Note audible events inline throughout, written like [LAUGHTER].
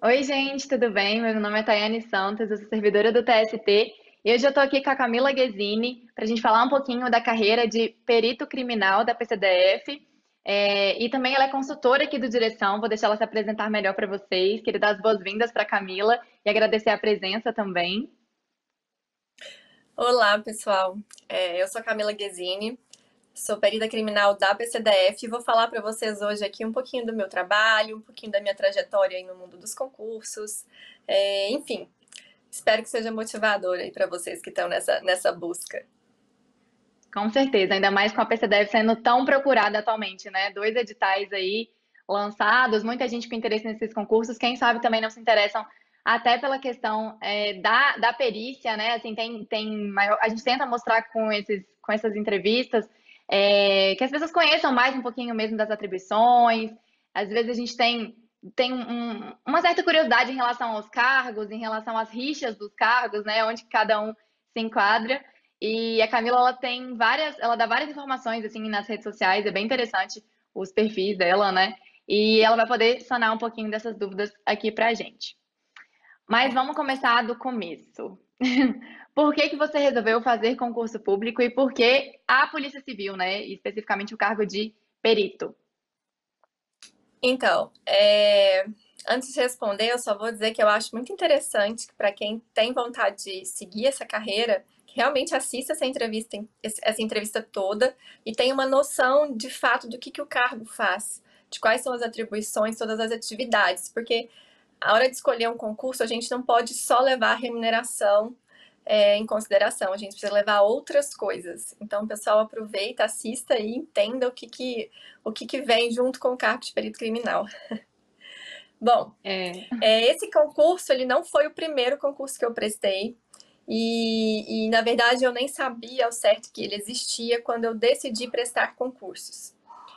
Oi, gente, tudo bem? Meu nome é Tayane Santos, eu sou servidora do TST e hoje eu estou aqui com a Camila Guesini para a gente falar um pouquinho da carreira de perito criminal da PCDF. É, e também ela é consultora aqui do Direção, vou deixar ela se apresentar melhor para vocês. Queria dar as boas-vindas para a Camila e agradecer a presença também. Olá, pessoal. É, eu sou a Camila Guesini, Sou perita criminal da PCDF e vou falar para vocês hoje aqui um pouquinho do meu trabalho, um pouquinho da minha trajetória no mundo dos concursos, é, enfim. Espero que seja motivador aí para vocês que estão nessa, nessa busca. Com certeza, ainda mais com a PCDF sendo tão procurada atualmente, né? Dois editais aí lançados, muita gente com interesse nesses concursos, quem sabe também não se interessam até pela questão é, da, da perícia, né? Assim, tem, tem maior, a gente tenta mostrar com, esses, com essas entrevistas é, que as pessoas conheçam mais um pouquinho mesmo das atribuições. Às vezes a gente tem, tem um, uma certa curiosidade em relação aos cargos, em relação às rixas dos cargos, né? Onde cada um se enquadra. E a Camila, ela tem várias, ela dá várias informações, assim, nas redes sociais, é bem interessante os perfis dela, né? E ela vai poder sanar um pouquinho dessas dúvidas aqui pra gente. Mas é. vamos começar do começo. [LAUGHS] Por que, que você resolveu fazer concurso público e por que a Polícia Civil, né? Especificamente o cargo de perito? Então, é... antes de responder, eu só vou dizer que eu acho muito interessante que para quem tem vontade de seguir essa carreira, que realmente assista essa entrevista, essa entrevista toda e tenha uma noção de fato do que, que o cargo faz, de quais são as atribuições, todas as atividades, porque a hora de escolher um concurso, a gente não pode só levar a remuneração é, em consideração. A gente precisa levar outras coisas. Então, pessoal, aproveita, assista e entenda o que, que, o que, que vem junto com o cargo de perito criminal. [LAUGHS] Bom, é. É, esse concurso ele não foi o primeiro concurso que eu prestei. E, e, na verdade, eu nem sabia ao certo que ele existia quando eu decidi prestar concursos.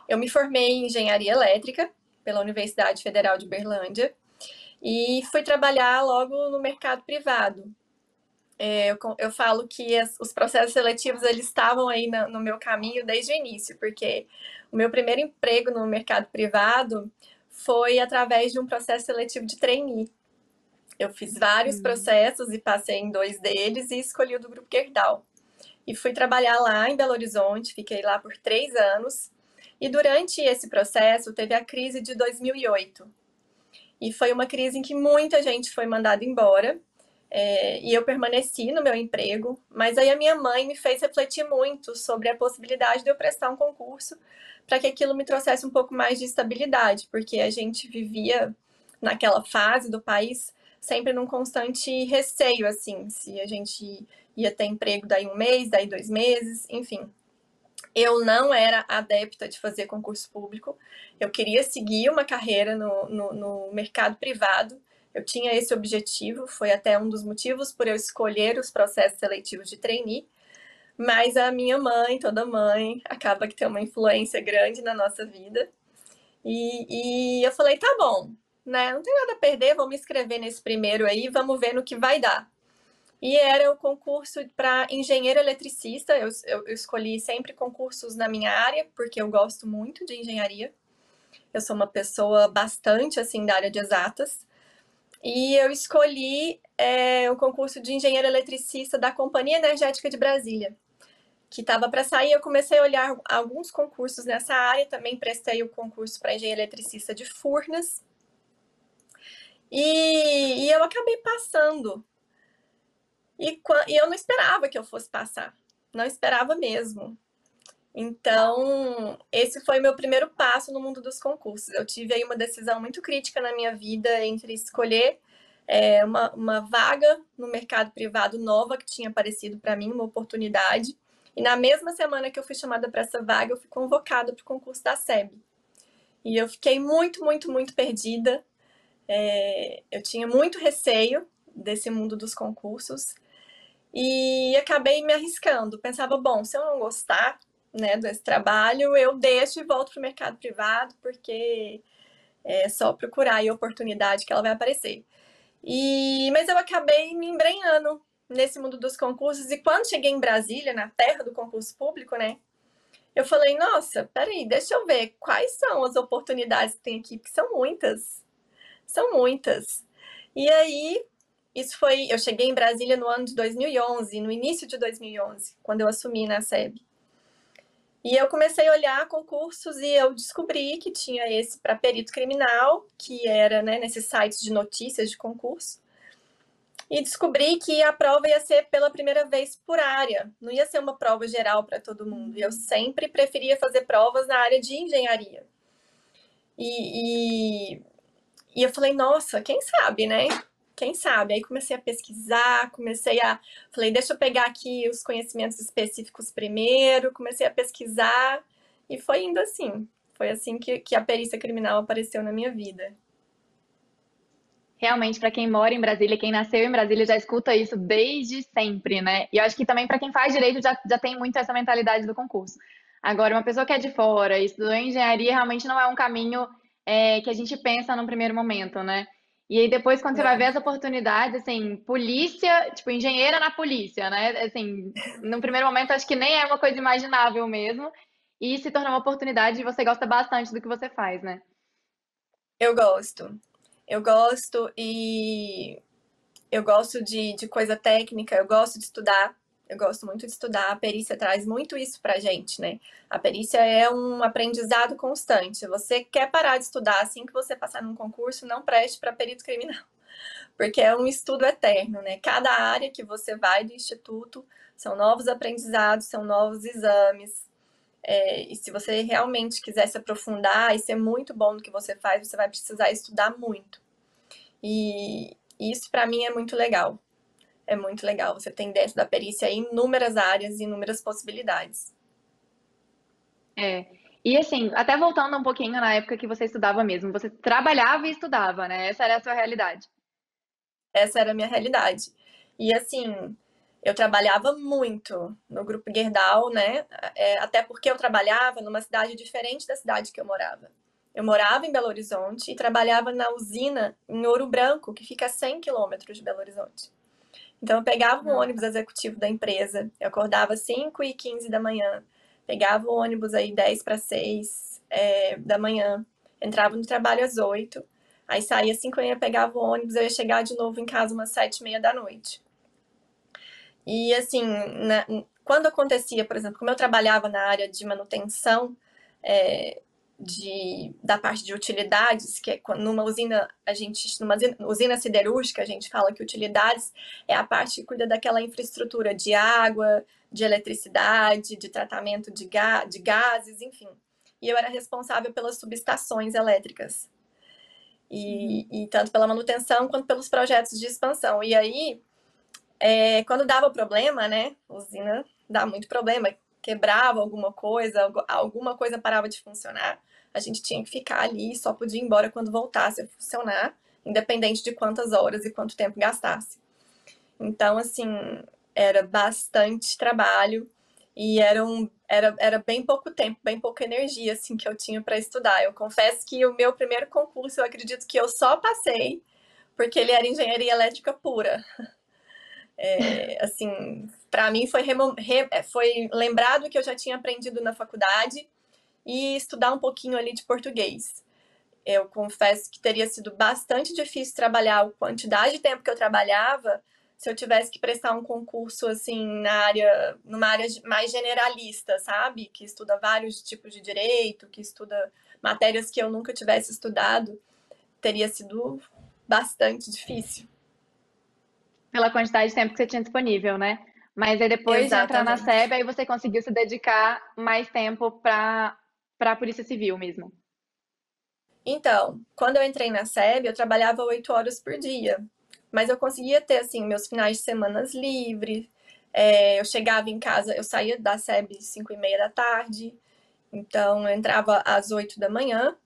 Eu me formei em engenharia elétrica pela Universidade Federal de Berlândia e fui trabalhar logo no mercado privado é, eu, eu, falo que as, os processos seletivos eles estavam aí na, no meu caminho desde o início, porque o meu primeiro emprego no mercado privado foi através de um processo seletivo de trainee. Eu fiz vários uhum. processos e passei em dois deles e escolhi o do Grupo Gerdau. E fui trabalhar lá em Belo Horizonte, fiquei lá por três anos. E durante esse processo teve a crise de 2008. E foi uma crise em que muita gente foi mandada embora é, e eu permaneci no meu emprego, mas aí a minha mãe me fez refletir muito sobre a possibilidade de eu prestar um concurso para que aquilo me trouxesse um pouco mais de estabilidade, porque a gente vivia naquela fase do país sempre num constante receio, assim, se a gente ia ter emprego daí um mês, daí dois meses, enfim. Eu não era adepta de fazer concurso público, eu queria seguir uma carreira no, no, no mercado privado, eu tinha esse objetivo, foi até um dos motivos por eu escolher os processos seletivos de trainee, mas a minha mãe, toda mãe, acaba que tem uma influência grande na nossa vida. E, e eu falei, tá bom, né? Não tem nada a perder, vou me inscrever nesse primeiro aí, vamos ver no que vai dar. E era o concurso para engenheiro eletricista. Eu, eu, eu, escolhi sempre concursos na minha área, porque eu gosto muito de engenharia. Eu sou uma pessoa bastante assim da área de exatas. E eu escolhi é, o concurso de engenheiro eletricista da Companhia Energética de Brasília, que estava para sair. Eu comecei a olhar alguns concursos nessa área, também prestei o concurso para engenheiro eletricista de Furnas. E, e eu acabei passando. E, e eu não esperava que eu fosse passar, não esperava mesmo. Então, esse foi meu primeiro passo no mundo dos concursos. Eu tive aí uma decisão muito crítica na minha vida entre escolher é, uma, uma vaga no mercado privado nova que tinha aparecido para mim, uma oportunidade. E na mesma semana que eu fui chamada para essa vaga, eu fui convocada para o concurso da SEB. E eu fiquei muito, muito, muito perdida. É, eu tinha muito receio desse mundo dos concursos. E acabei me arriscando. Pensava, bom, se eu não gostar, né, desse trabalho, eu deixo e volto para o mercado privado, porque é só procurar a oportunidade que ela vai aparecer. E, mas eu acabei me embrenhando nesse mundo dos concursos, e quando cheguei em Brasília, na terra do concurso público, né, eu falei, nossa, peraí, deixa eu ver quais são as oportunidades que tem aqui, porque são muitas, são muitas. E aí, isso foi, eu cheguei em Brasília no ano de 2011, no início de 2011, quando eu assumi na SEB. E eu comecei a olhar concursos e eu descobri que tinha esse para perito criminal, que era né, nesses sites de notícias de concurso. E descobri que a prova ia ser pela primeira vez por área, não ia ser uma prova geral para todo mundo. E eu sempre preferia fazer provas na área de engenharia. E, e, e eu falei, nossa, quem sabe, né? quem sabe? Aí comecei a pesquisar, comecei a. Falei, deixa eu pegar aqui os conhecimentos específicos primeiro, comecei a pesquisar e foi indo assim. Foi assim que, que a perícia criminal apareceu na minha vida. Realmente, para quem mora em Brasília, quem nasceu em Brasília, já escuta isso desde sempre, né? E eu acho que também para quem faz direito já, já tem muito essa mentalidade do concurso. Agora, uma pessoa que é de fora, estudou engenharia, realmente não é um caminho é, que a gente pensa num primeiro momento, né? E aí depois, quando você é. vai ver as oportunidades, assim, polícia, tipo, engenheira na polícia, né? Assim, no primeiro momento acho que nem é uma coisa imaginável mesmo. E se tornou uma oportunidade e você gosta bastante do que você faz, né? Eu gosto. Eu gosto e eu gosto de, de coisa técnica, eu gosto de estudar. Eu gosto muito de estudar, a perícia traz muito isso para a gente, né? A perícia é um aprendizado constante. Você quer parar de estudar assim que você passar num concurso, não preste para perito criminal. [LAUGHS] Porque é um estudo eterno, né? Cada área que você vai do instituto são novos aprendizados, são novos exames, é, e se você realmente quiser se aprofundar e ser muito bom no que você faz, você vai precisar estudar muito. E isso para mim é muito legal é muito legal. Você tem dentro da perícia inúmeras áreas e inúmeras possibilidades. É. E assim, até voltando um pouquinho na época que você estudava mesmo, você trabalhava e estudava, né? Essa era a sua realidade. Essa era a minha realidade. E assim, eu trabalhava muito no grupo Gerdau, né? É, até porque eu trabalhava numa cidade diferente da cidade que eu morava. Eu morava em Belo Horizonte e trabalhava na usina em Ouro Branco, que fica a 100 quilômetros de Belo Horizonte. Então eu pegava um uhum. ônibus executivo da empresa, eu acordava às 5 e 15 da manhã, pegava o ônibus aí 10 para 6 é, da manhã, entrava no trabalho às 8, aí saía às 5 e meia, pegava o ônibus, eu ia chegar de novo em casa umas 7 e meia da noite. E assim, na, quando acontecia, por exemplo, como eu trabalhava na área de manutenção, é, de, da parte de utilidades, que é numa usina, a gente, numa usina siderúrgica, a gente fala que utilidades é a parte que cuida daquela infraestrutura de água, de eletricidade, de tratamento de, ga, de gases, enfim. E eu era responsável pelas subestações elétricas. E, e tanto pela manutenção quanto pelos projetos de expansão. E aí, é, quando dava problema, né? Usina dá muito problema, quebrava alguma coisa, alguma coisa parava de funcionar a gente tinha que ficar ali e só podia ir embora quando voltasse a funcionar, independente de quantas horas e quanto tempo gastasse. Então, assim, era bastante trabalho e era, um, era, era bem pouco tempo, bem pouca energia assim que eu tinha para estudar. Eu confesso que o meu primeiro concurso, eu acredito que eu só passei porque ele era engenharia elétrica pura. [LAUGHS] É, assim, para mim foi, re, é, foi lembrado que eu já tinha aprendido na faculdade e estudar um pouquinho ali de português. Eu confesso que teria sido bastante difícil trabalhar a quantidade de tempo que eu trabalhava se eu tivesse que prestar um concurso assim na área, numa área mais generalista, sabe? Que estuda vários tipos de direito, que estuda matérias que eu nunca tivesse estudado, teria sido bastante difícil. Pela quantidade de tempo que você tinha disponível, né? Mas aí depois Exatamente. de entrar na SEB, aí você conseguiu se dedicar mais tempo para para a Polícia Civil mesmo? Então, quando eu entrei na SEB, eu trabalhava oito horas por dia, mas eu conseguia ter assim meus finais de semana livres. É, eu chegava em casa, eu saía da SEB às cinco e meia da tarde, então eu entrava às oito da manhã.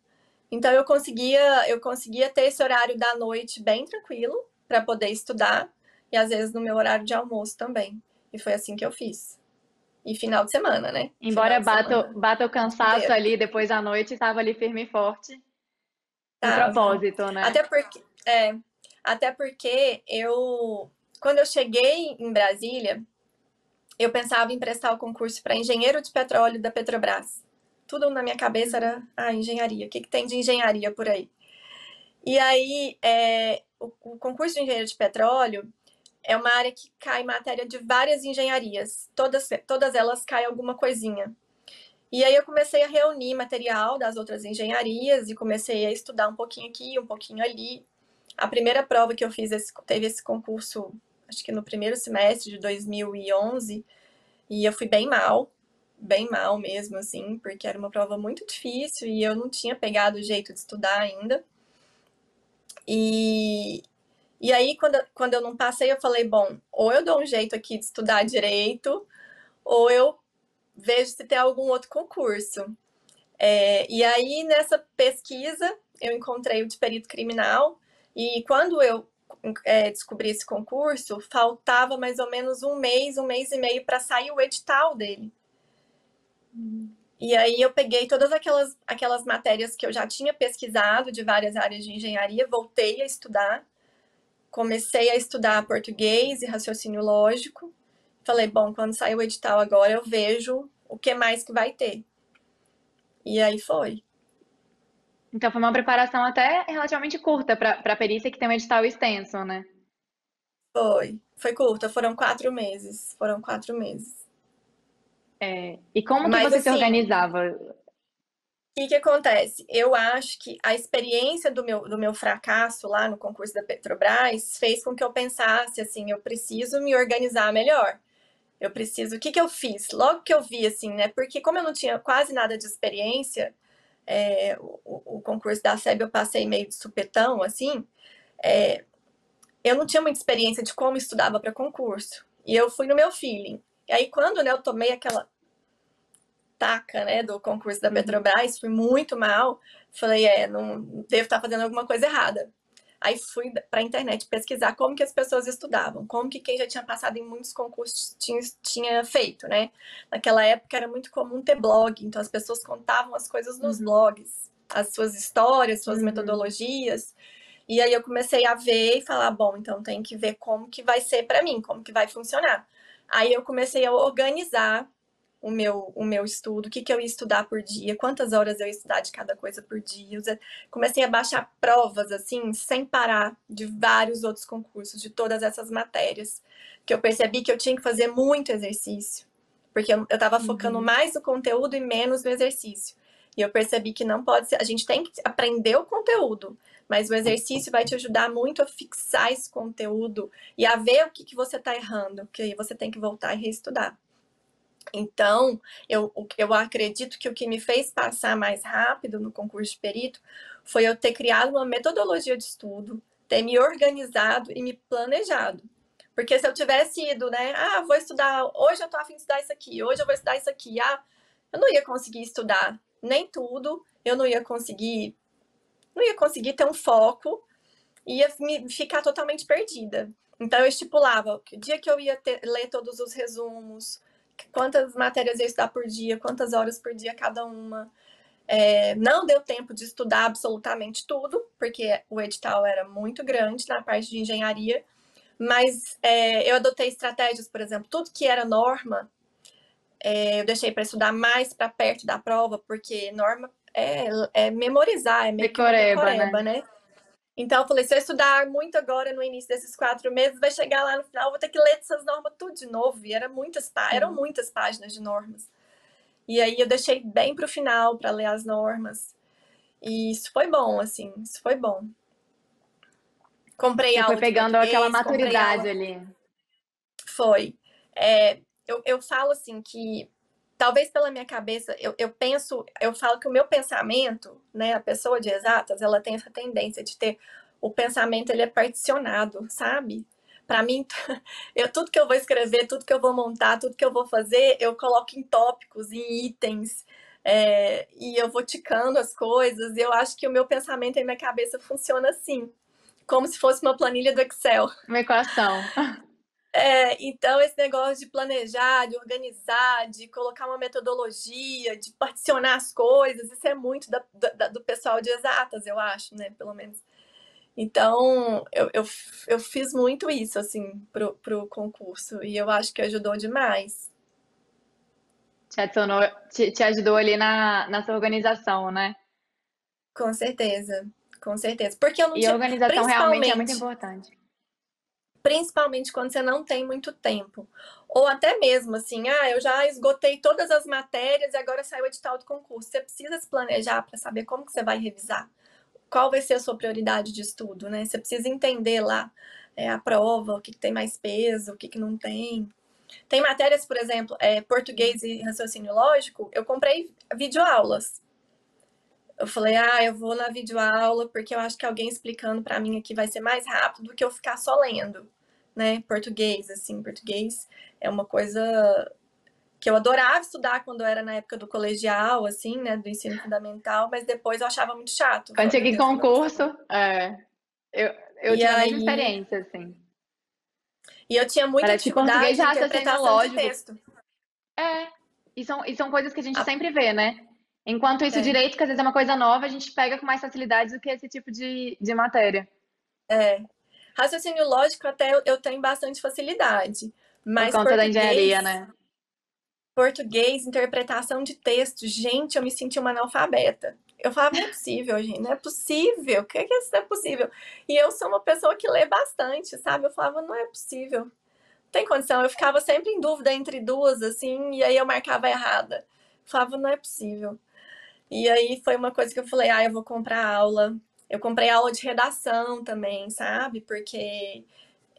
Então eu conseguia, eu conseguia ter esse horário da noite bem tranquilo para poder estudar e às vezes no meu horário de almoço também. E foi assim que eu fiz e final de semana, né? Embora bata, o cansaço ali depois da noite, tava ali firme e forte. propósito, né? Até porque, é, até porque eu, quando eu cheguei em Brasília, eu pensava em prestar o concurso para engenheiro de petróleo da Petrobras. Tudo na minha cabeça era, ah, engenharia, o que, que tem de engenharia por aí? E aí, é, o, o concurso de engenheiro de petróleo, é uma área que cai matéria de várias engenharias, todas, todas elas caem alguma coisinha. E aí eu comecei a reunir material das outras engenharias e comecei a estudar um pouquinho aqui, um pouquinho ali. A primeira prova que eu fiz esse, teve esse concurso, acho que no primeiro semestre de 2011, e eu fui bem mal, bem mal mesmo, assim, porque era uma prova muito difícil e eu não tinha pegado o jeito de estudar ainda. E, e aí, quando, quando eu não passei, eu falei, bom, ou eu dou um jeito aqui de estudar direito, ou eu vejo se tem algum outro concurso. É, e aí, nessa pesquisa, eu encontrei o de perito criminal, e quando eu é, descobri esse concurso, faltava mais ou menos um mês, um mês e meio para sair o edital dele. E aí eu peguei todas aquelas, aquelas matérias que eu já tinha pesquisado de várias áreas de engenharia, voltei a estudar comecei a estudar português e raciocínio lógico. Falei, bom, quando sair o edital agora eu vejo o que mais que vai ter. E aí foi. Então foi uma preparação até relativamente curta para a perícia que tem um edital extenso, né? Foi, foi curta, foram quatro meses, foram quatro meses. É, e como Mas, que você assim, se organizava? O que, que acontece? Eu acho que a experiência do meu, do meu fracasso lá no concurso da Petrobras fez com que eu pensasse assim, eu preciso me organizar melhor. Eu preciso. O que, que eu fiz? Logo que eu vi, assim, né? Porque como eu não tinha quase nada de experiência, é, o, o, concurso da SEB eu passei meio de supetão, assim. É, eu não tinha muita experiência de como estudava para concurso. E eu fui no meu feeling. E aí, quando né, eu tomei aquela taca, né, do concurso da uhum. Petrobras, fui muito mal. Falei, é, não devo estar tá fazendo alguma coisa errada. Aí fui para a internet pesquisar como que as pessoas estudavam, como que quem já tinha passado em muitos concursos tinha, tinha feito, né? Naquela época era muito comum ter blog, então as pessoas contavam as coisas nos uhum. blogs, as suas histórias, suas uhum. metodologias. E aí eu comecei a ver e falar, bom, então tem que ver como que vai ser para mim, como que vai funcionar. Aí eu comecei a organizar o meu, o meu estudo, o que, que eu ia estudar por dia, quantas horas eu ia estudar de cada coisa por dia. Comecei a baixar provas, assim, sem parar, de vários outros concursos, de todas essas matérias, que eu percebi que eu tinha que fazer muito exercício, porque eu estava uhum. focando mais no conteúdo e menos no exercício. E eu percebi que não pode ser, a gente tem que aprender o conteúdo, mas o exercício vai te ajudar muito a fixar esse conteúdo e a ver o que, que você está errando, que aí você tem que voltar e reestudar. Então, eu, eu acredito que o que me fez passar mais rápido no concurso de perito foi eu ter criado uma metodologia de estudo, ter me organizado e me planejado. Porque se eu tivesse ido, né, ah, vou estudar, hoje eu tô afim de estudar isso aqui, hoje eu vou estudar isso aqui, ah, eu não ia conseguir estudar nem tudo, eu não ia conseguir, não ia conseguir ter um foco, ia me ficar totalmente perdida. Então eu estipulava o dia que eu ia ter, ler todos os resumos, quantas matérias eu estudar por dia, quantas horas por dia cada uma. É, não deu tempo de estudar absolutamente tudo, porque o edital era muito grande na parte de engenharia, mas é, eu adotei estratégias, por exemplo, tudo que era norma, é, eu deixei para estudar mais para perto da prova, porque norma é, é memorizar, é meio decoreba, que decoreba, né? né? Então, eu falei, se eu estudar muito agora no início desses quatro meses, vai chegar lá no final, vou ter que ler essas normas tudo de novo. E era muitas, eram muitas páginas de normas. E aí eu deixei bem para o final para ler as normas. E isso foi bom, assim, isso foi bom. Comprei algo Foi pegando aquela maturidade ali. Foi. É, eu, eu falo assim que talvez pela minha cabeça, eu, eu, penso, eu falo que o meu pensamento, né, a pessoa de exatas, ela tem essa tendência de ter o pensamento ele é particionado, sabe? Para mim, [LAUGHS] eu, tudo que eu vou escrever, tudo que eu vou montar, tudo que eu vou fazer, eu coloco em tópicos, em itens, é, e eu vou ticando as coisas. E eu acho que o meu pensamento e minha cabeça funciona assim, como se fosse uma planilha do Excel. Uma equação. [LAUGHS] É, então, esse negócio de planejar, de organizar, de colocar uma metodologia, de particionar as coisas, isso é muito da, da, do pessoal de exatas, eu acho, né? Pelo menos. Então, eu, eu, eu fiz muito isso, assim, para o concurso. E eu acho que ajudou demais. Te, adicionou, te, te ajudou ali na, sua organização, né? Com certeza, com certeza. Porque eu não e tinha... organização realmente é muito importante principalmente quando você não tem muito tempo. Ou até mesmo assim, ah, eu já esgotei todas as matérias e agora saiu o edital do concurso. Você precisa se planejar para saber como que você vai revisar. Qual vai ser a sua prioridade de estudo, né? Você precisa entender lá é, a prova, o que, que, tem mais peso, o que, que não tem. Tem matérias, por exemplo, é, português e raciocínio lógico, eu comprei videoaulas. Eu falei, ah, eu vou na videoaula porque eu acho que alguém explicando para mim aqui vai ser mais rápido do que eu ficar só lendo né, português, assim, português é uma coisa que eu adorava estudar quando era na época do colegial, assim, né, do ensino fundamental, mas depois eu achava muito chato. Quando cheguei em concurso, é, eu, eu tinha aí... experiência, assim. E eu tinha muita Parece tipo dificuldade de interpretação de texto. É, e são, e são coisas que a gente ah. sempre vê, né? Enquanto isso, é. direito, que às vezes é uma coisa nova, a gente pega com mais facilidade do que esse tipo de, de matéria. É, Raciocínio lógico até eu tenho bastante facilidade. Mas Por conta da engenharia, né? Português, interpretação de texto. Gente, eu me senti uma analfabeta. Eu falava, não é possível, gente, não é possível. O que é que isso é possível? E eu sou uma pessoa que lê bastante, sabe? Eu falava, não é possível. Não tem condição. Eu ficava sempre em dúvida entre duas, assim, e aí eu marcava errada. Eu falava, não é possível. E aí foi uma coisa que eu falei, ah, eu vou comprar aula eu comprei aula de redação também, sabe? Porque,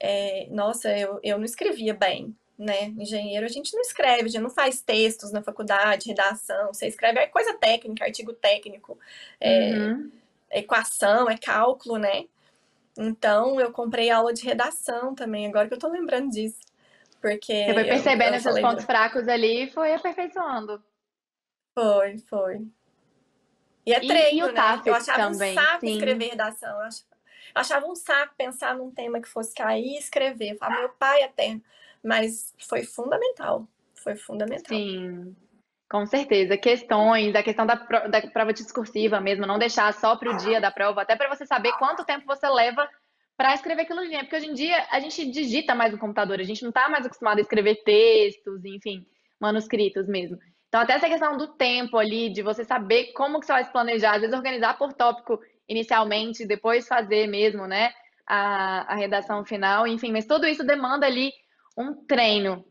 é, nossa, eu, eu não escrevia bem, né? Engenheiro, a gente não escreve, a gente não faz textos na faculdade, redação, você escreve é coisa técnica, artigo técnico, é, uhum. equação, é cálculo, né? Então, eu comprei aula de redação também, agora que eu tô lembrando disso. Porque você foi percebendo eu, eu esses pontos fracos ali e foi aperfeiçoando. Foi, foi. E é treino, e, e né? Eu achava também, um saco sim. escrever redação. Eu achava, eu achava, um saco pensar num tema que fosse cair e escrever. Eu falava, meu pai até. Mas foi fundamental. Foi fundamental. Sim. Com certeza, questões, a questão da, da prova discursiva mesmo, não deixar só para o dia da prova, até para você saber quanto tempo você leva para escrever aquilo ali, né? porque hoje em dia a gente digita mais no computador, a gente não está mais acostumado a escrever textos, enfim, manuscritos mesmo. Então, até essa questão do tempo ali, de você saber como que você vai se planejar, às vezes organizar por tópico inicialmente, depois fazer mesmo, né, a, a redação final, enfim, mas tudo isso demanda ali um treino.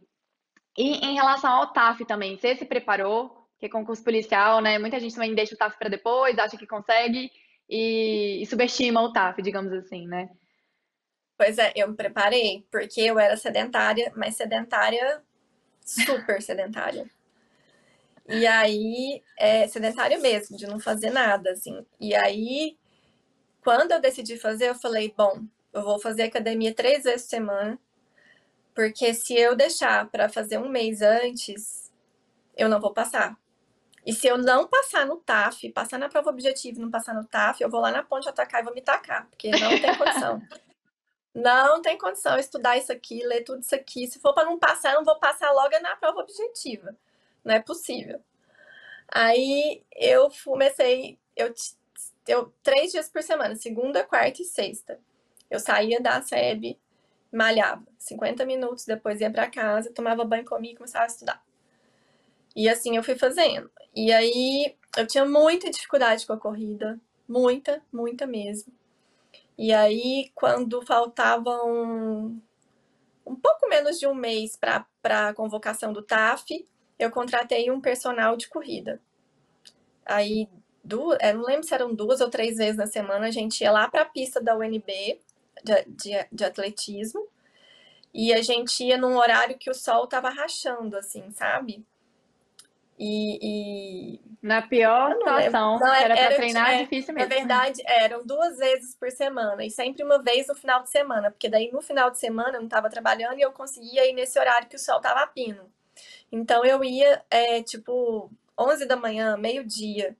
E em relação ao TAF também, você se preparou? Porque concurso policial, né, muita gente também deixa o TAF para depois, acha que consegue e, e subestima o TAF, digamos assim, né? Pois é, eu me preparei, porque eu era sedentária, mas sedentária, super sedentária. E aí, é sedentário mesmo, de não fazer nada, assim. E aí, quando eu decidi fazer, eu falei, bom, eu vou fazer academia três vezes por semana, porque se eu deixar para fazer um mês antes, eu não vou passar. E se eu não passar no TAF, passar na prova objetiva e não passar no TAF, eu vou lá na ponte atacar e vou me tacar, porque não tem condição. [LAUGHS] não tem condição estudar isso aqui, ler tudo isso aqui. Se for para não passar, eu não vou passar logo é na prova objetiva não é possível. Aí eu comecei, eu, eu três dias por semana, segunda, quarta e sexta. Eu saía da SEB, malhava 50 minutos, depois ia para casa, tomava banho, comia e começava a estudar. E assim eu fui fazendo. E aí eu tinha muita dificuldade com a corrida, muita, muita mesmo. E aí quando faltava um, um pouco menos de um mês para a convocação do TAF, eu contratei um personal de corrida. Aí, duas, eu é, não lembro se eram duas ou três vezes na semana, a gente ia lá para a pista da UNB de, de, de atletismo e a gente ia num horário que o sol estava rachando, assim, sabe? E, e... na pior situação, não, é, era, era para treinar é, difícil é mesmo. Na né? verdade, eram duas vezes por semana e sempre uma vez no final de semana, porque daí no final de semana eu não estava trabalhando e eu conseguia ir nesse horário que o sol estava a pino. Então eu ia, é, tipo, 11 da manhã, meio-dia.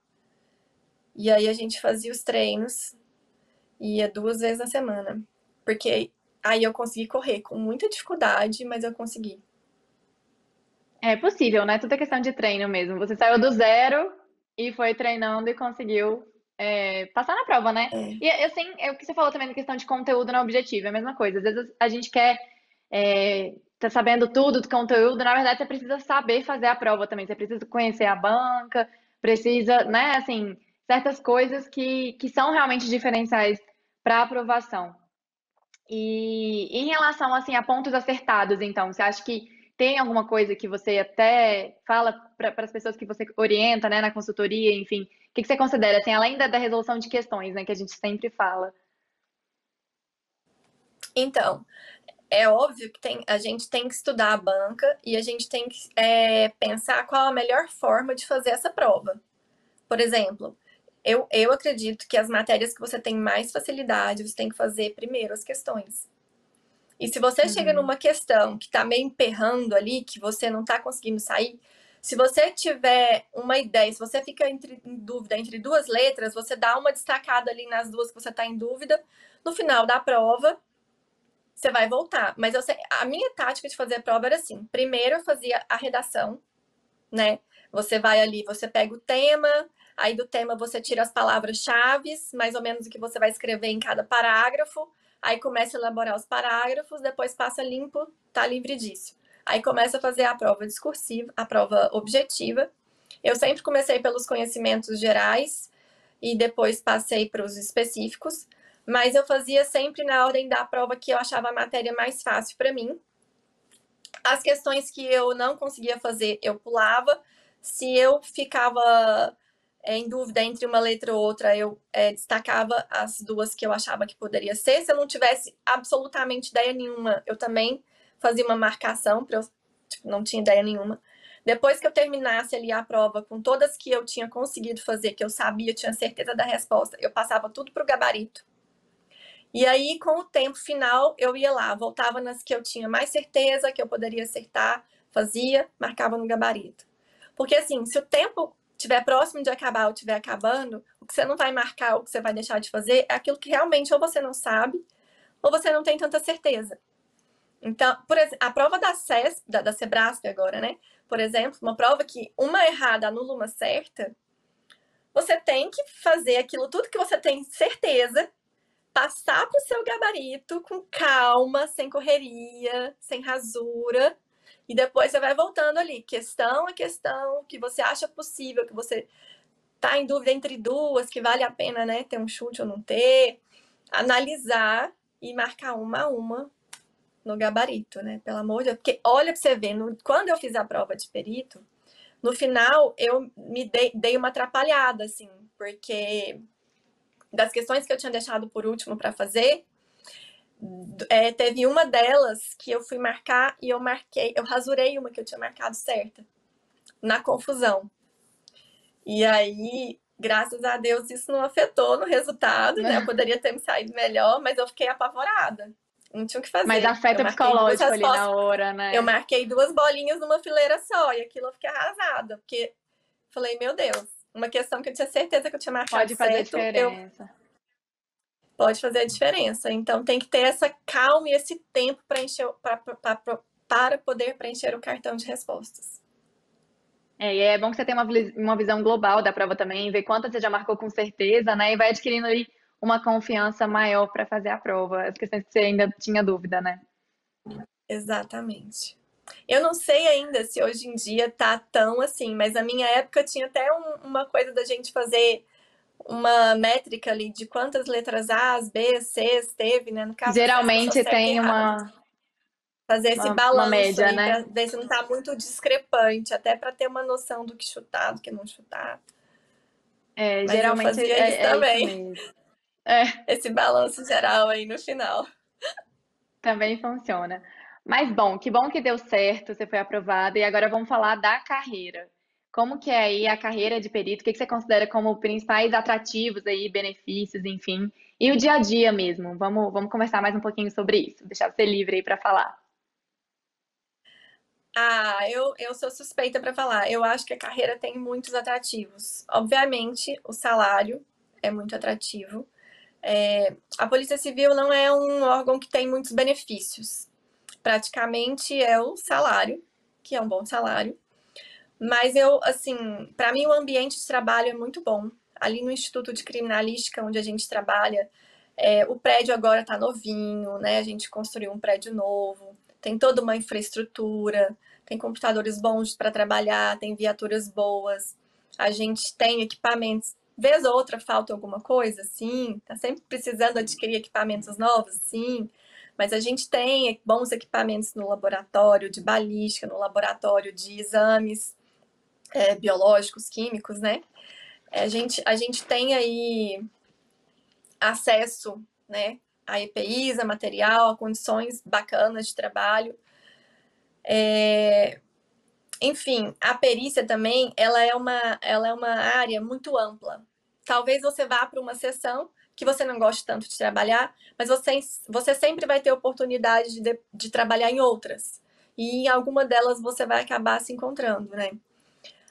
E aí a gente fazia os treinos, ia duas vezes na semana. Porque aí eu consegui correr com muita dificuldade, mas eu consegui. É possível, né? Tudo é questão de treino mesmo. Você saiu do zero e foi treinando e conseguiu é, passar na prova, né? É. E assim, é o que você falou também na questão de conteúdo no é objetivo é a mesma coisa. Às vezes a gente quer é, tá sabendo tudo do conteúdo, na verdade você precisa saber fazer a prova também, você precisa conhecer a banca, precisa, né, assim, certas coisas que, que são realmente diferenciais para aprovação. E em relação, assim, a pontos acertados, então, você acha que tem alguma coisa que você até fala para as pessoas que você orienta, né, na consultoria, enfim, o que, que você considera, assim, além da, da resolução de questões, né, que a gente sempre fala? Então, é óbvio que tem, a gente tem que estudar a banca e a gente tem que é, pensar qual a melhor forma de fazer essa prova. Por exemplo, eu, eu acredito que as matérias que você tem mais facilidade, você tem que fazer primeiro as questões. E se você uhum. chega numa questão que está meio emperrando ali, que você não está conseguindo sair, se você tiver uma ideia, se você fica entre, em dúvida entre duas letras, você dá uma destacada ali nas duas que você está em dúvida, no final da prova, você vai voltar. Mas eu sei, a minha tática de fazer a prova era assim: primeiro eu fazia a redação, né? Você vai ali, você pega o tema, aí do tema você tira as palavras-chave, mais ou menos o que você vai escrever em cada parágrafo, aí começa a elaborar os parágrafos, depois passa limpo, tá livre disso. Aí começa a fazer a prova discursiva, a prova objetiva. Eu sempre comecei pelos conhecimentos gerais e depois passei para os específicos mas eu fazia sempre na ordem da prova que eu achava a matéria mais fácil para mim. As questões que eu não conseguia fazer, eu pulava. Se eu ficava eh, em dúvida entre uma letra ou outra, eu é, destacava as duas que eu achava que poderia ser. Se eu não tivesse absolutamente ideia nenhuma, eu também fazia uma marcação, eu tipo, não tinha ideia nenhuma. Depois que eu terminasse ali a prova com todas que eu tinha conseguido fazer, que eu sabia, tinha certeza da resposta, eu passava tudo para o gabarito e aí, com o tempo final, eu ia lá, voltava nas que eu tinha mais certeza que eu poderia acertar, fazia, marcava no gabarito. Porque assim, se o tempo estiver próximo de acabar ou estiver acabando, o que você não vai marcar, o que você vai deixar de fazer, é aquilo que realmente ou você não sabe, ou você não tem tanta certeza. Então, por exemplo, a prova da SES, da, da Sebrasp agora, né? Por exemplo, uma prova que uma errada anula uma certa, você tem que fazer aquilo tudo que você tem certeza passar para o seu gabarito com calma, sem correria, sem rasura, e depois você vai voltando ali, questão a questão, que você acha possível, que você tá em dúvida entre duas, que vale a pena, né, ter um chute ou não ter, analisar e marcar uma a uma no gabarito, né? Pelo amor de Deus, porque olha para você ver, no, quando eu fiz a prova de perito, no final eu me dei, dei uma atrapalhada assim, porque das questões que eu tinha deixado por último para fazer, é, teve uma delas que eu fui marcar e eu marquei, eu rasurei uma que eu tinha marcado certa, na confusão. E aí, graças a Deus, isso não afetou no resultado, né? né? Eu poderia ter me saído melhor, mas eu fiquei apavorada. Não tinha o que fazer. Mas afeta psicológico ali na hora, né? Eu marquei duas bolinhas numa fileira só e aquilo eu fiquei arrasada, porque falei, meu Deus, uma questão que eu tinha certeza que eu tinha marcado Pode fazer certo, diferença. Eu... Pode fazer a diferença. Então tem que ter essa calma e esse tempo para encher para poder preencher o cartão de respostas. É, e é bom que você tenha uma, uma visão global da prova também, ver quantas você já marcou com certeza, né? E vai adquirindo aí uma confiança maior para fazer a prova, as questões que você ainda tinha dúvida, né? Exatamente. Eu não sei ainda se hoje em dia tá tão assim, mas na minha época tinha até um, uma coisa da gente fazer uma métrica ali de quantas letras A, B, C teve, né? No caso, Geralmente tem errado. uma fazer esse uma, balanço uma média, aí, né? ver se não tá muito discrepante, até para ter uma noção do que chutar, do que não chutar. É, mas geralmente eu fazia é, isso é também. Isso é. Esse balanço geral aí no final. Também funciona. Mas bom, que bom que deu certo, você foi aprovada e agora vamos falar da carreira. Como que é aí a carreira de perito? O que você considera como principais atrativos aí, benefícios, enfim, e o dia a dia mesmo? Vamos, vamos conversar mais um pouquinho sobre isso, deixar você livre aí para falar. Ah, eu, eu sou suspeita para falar. Eu acho que a carreira tem muitos atrativos. Obviamente, o salário é muito atrativo. É, a Polícia Civil não é um órgão que tem muitos benefícios praticamente é o salário, que é um bom salário. Mas eu, assim, para mim o ambiente de trabalho é muito bom. Ali no Instituto de Criminalística, onde a gente trabalha, é, o prédio agora está novinho, né? A gente construiu um prédio novo, tem toda uma infraestrutura, tem computadores bons para trabalhar, tem viaturas boas, a gente tem equipamentos. Vez ou outra falta alguma coisa, sim. está sempre precisando adquirir equipamentos novos, sim. Mas a gente tem bons equipamentos no laboratório de balística, no laboratório de exames é, biológicos, químicos, né? É, a gente, a gente tem aí acesso né, a EPIs, a material, a condições bacanas de trabalho. É, enfim, a perícia também, ela é uma, ela é uma área muito ampla. Talvez você vá para uma sessão que você não goste tanto de trabalhar, mas você, você sempre vai ter oportunidade de, de trabalhar em outras. E em alguma delas você vai acabar se encontrando, né?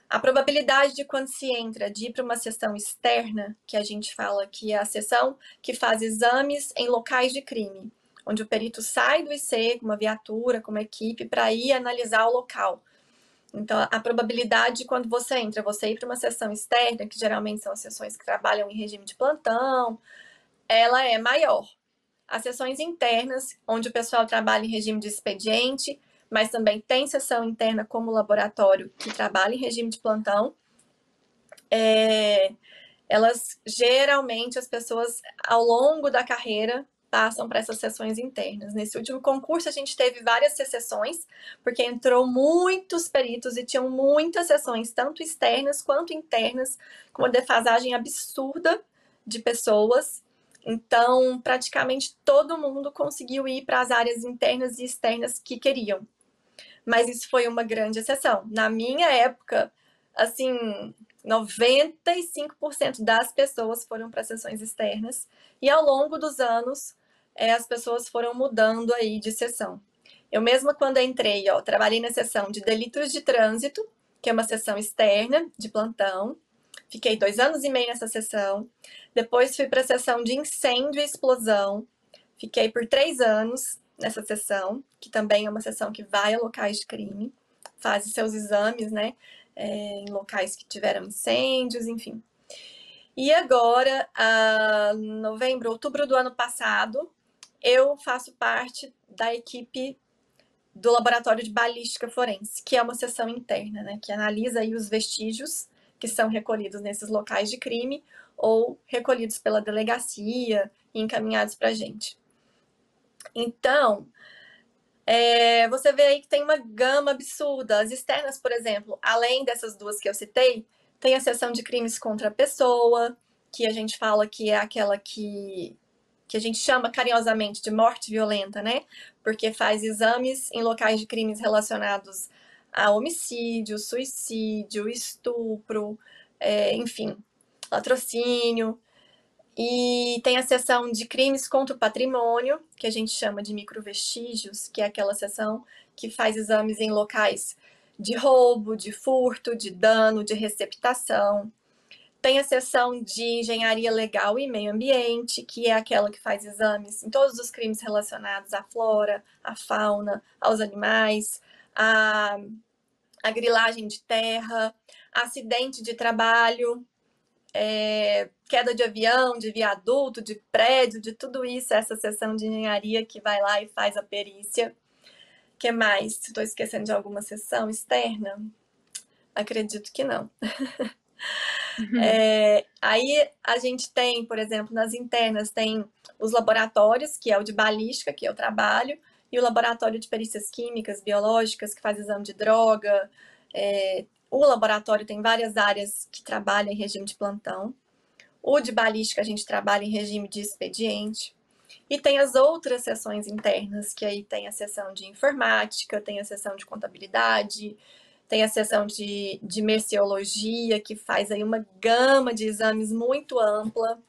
A probabilidade de quando se entra de ir para uma sessão externa, que a gente fala que é a sessão que faz exames em locais de crime, onde o perito sai do IC com uma viatura, com uma equipe, para ir analisar o local. Então, a probabilidade quando você entra, você ir para uma sessão externa, que geralmente são as sessões que trabalham em regime de plantão, ela é maior. As sessões internas, onde o pessoal trabalha em regime de expediente, mas também tem sessão interna como laboratório que trabalha em regime de plantão, é, elas geralmente as pessoas ao longo da carreira passam para essas sessões internas. Nesse último concurso, a gente teve várias sessões, porque entrou muitos peritos e tinham muitas sessões, tanto externas quanto internas, com uma defasagem absurda de pessoas. Então, praticamente todo mundo conseguiu ir para as áreas internas e externas que queriam. Mas isso foi uma grande exceção. Na minha época, assim, 95% das pessoas foram para sessões externas. E ao longo dos anos, é, as pessoas foram mudando aí de sessão. Eu mesma quando entrei, ó, trabalhei na sessão de delitos de trânsito, que é uma sessão externa de plantão. Fiquei dois anos e meio nessa sessão. Depois fui para a sessão de incêndio e explosão. Fiquei por três anos nessa sessão, que também é uma sessão que vai a locais de crime, faz seus exames, né, é, em locais que tiveram incêndios, enfim. E agora, a ah, novembro, outubro do ano passado, eu faço parte da equipe do Laboratório de Balística Forense, que é uma seção interna, né, que analisa aí os vestígios que são recolhidos nesses locais de crime ou recolhidos pela delegacia e encaminhados para a gente. Então, é, você vê aí que tem uma gama absurda. As externas, por exemplo, além dessas duas que eu citei, tem a seção de crimes contra a pessoa, que a gente fala que é aquela que que a gente chama carinhosamente de morte violenta, né? Porque faz exames em locais de crimes relacionados a homicídio, suicídio, estupro, é, enfim, latrocínio. E tem a sessão de crimes contra o patrimônio, que a gente chama de microvestígios, que é aquela sessão que faz exames em locais de roubo, de furto, de dano, de receptação, tem a seção de engenharia legal e meio ambiente, que é aquela que faz exames em todos os crimes relacionados à flora, à fauna, aos animais, à, à grilagem de terra, acidente de trabalho, é, queda de avião, de viaduto, de prédio, de tudo isso, essa seção de engenharia que vai lá e faz a perícia. que mais? Estou esquecendo de alguma sessão externa? Acredito que não. [LAUGHS] Uhum. É, aí a gente tem, por exemplo, nas internas tem os laboratórios, que é o de balística, que eu trabalho, e o laboratório de perícias químicas, biológicas, que faz exame de droga. É, o laboratório tem várias áreas que trabalham em regime de plantão. O de balística a gente trabalha em regime de expediente. E tem as outras seções internas, que aí tem a seção de informática, tem a seção de contabilidade, tem a seção de, de merciologia, que faz aí uma gama de exames muito ampla,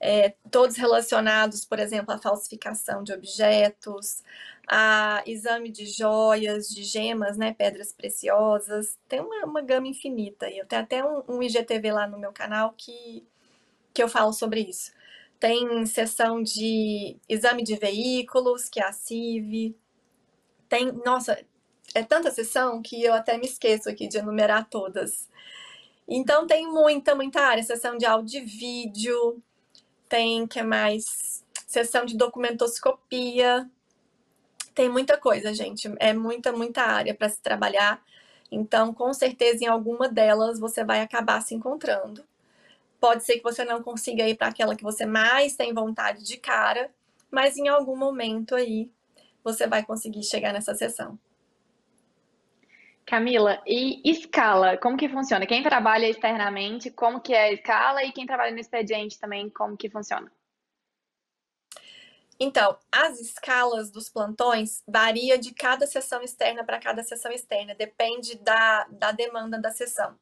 é, todos relacionados, por exemplo, à falsificação de objetos, a exame de joias, de gemas, né, pedras preciosas, tem uma, uma gama infinita. E eu tenho até um, um IGTV lá no meu canal que, que eu falo sobre isso. Tem seção de exame de veículos, que é a CIV, tem, nossa, é tanta sessão que eu até me esqueço aqui de enumerar todas. Então tem muita, muita área, sessão de áudio e vídeo, tem que é mais sessão de documentoscopia. Tem muita coisa, gente. É muita, muita área para se trabalhar. Então, com certeza, em alguma delas você vai acabar se encontrando. Pode ser que você não consiga ir para aquela que você mais tem vontade de cara, mas em algum momento aí você vai conseguir chegar nessa sessão. Camila, e escala, como que funciona? Quem trabalha externamente, como que é a escala e quem trabalha no expediente também, como que funciona? Então, as escalas dos plantões varia de cada sessão externa para cada sessão externa, depende da, da demanda da sessão.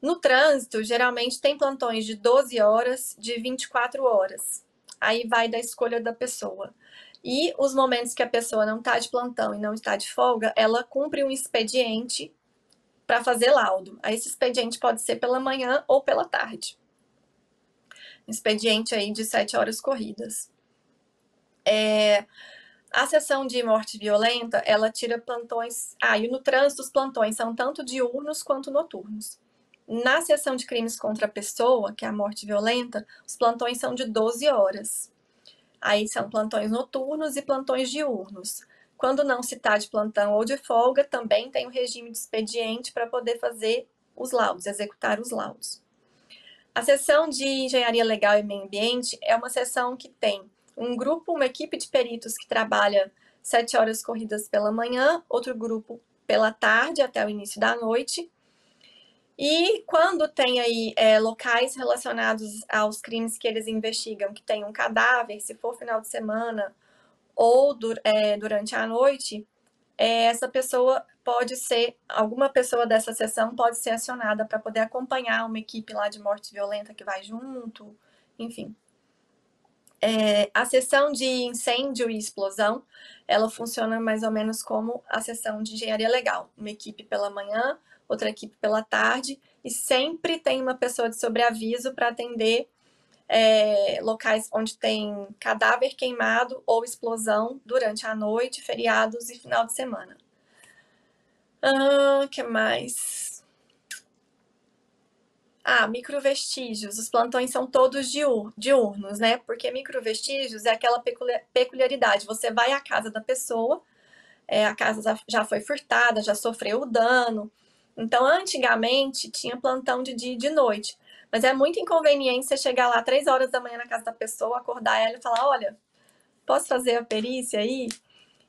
No trânsito, geralmente tem plantões de 12 horas, de 24 horas. Aí vai da escolha da pessoa. E os momentos que a pessoa não está de plantão e não está de folga, ela cumpre um expediente para fazer laudo. Esse expediente pode ser pela manhã ou pela tarde. expediente aí de sete horas corridas. É, a sessão de morte violenta, ela tira plantões... Ah, e no trânsito os plantões são tanto diurnos quanto noturnos. Na sessão de crimes contra a pessoa, que é a morte violenta, os plantões são de 12 horas. Aí são plantões noturnos e plantões diurnos. Quando não se está de plantão ou de folga, também tem o um regime de expediente para poder fazer os laudos, executar os laudos. A sessão de Engenharia Legal e Meio Ambiente é uma sessão que tem um grupo, uma equipe de peritos que trabalha sete horas corridas pela manhã, outro grupo pela tarde até o início da noite, e quando tem aí é, locais relacionados aos crimes que eles investigam, que tem um cadáver, se for final de semana ou é, durante a noite, é, essa pessoa pode ser, alguma pessoa dessa sessão pode ser acionada para poder acompanhar uma equipe lá de morte violenta que vai junto, enfim. É, a sessão de incêndio e explosão, ela funciona mais ou menos como a sessão de engenharia legal, uma equipe pela manhã, outra equipe pela tarde, e sempre tem uma pessoa de sobreaviso para atender é, locais onde tem cadáver queimado ou explosão durante a noite, feriados e final de semana. O ah, que mais? Ah, microvestígios. Os plantões são todos diurnos, né? Porque microvestígios é aquela peculiaridade. Você vai à casa da pessoa, é, a casa já foi furtada, já sofreu o dano, então, antigamente, tinha plantão de dia e de noite. Mas é muito inconveniente você chegar lá três horas da manhã na casa da pessoa, acordar ela e falar, olha, posso fazer a perícia aí?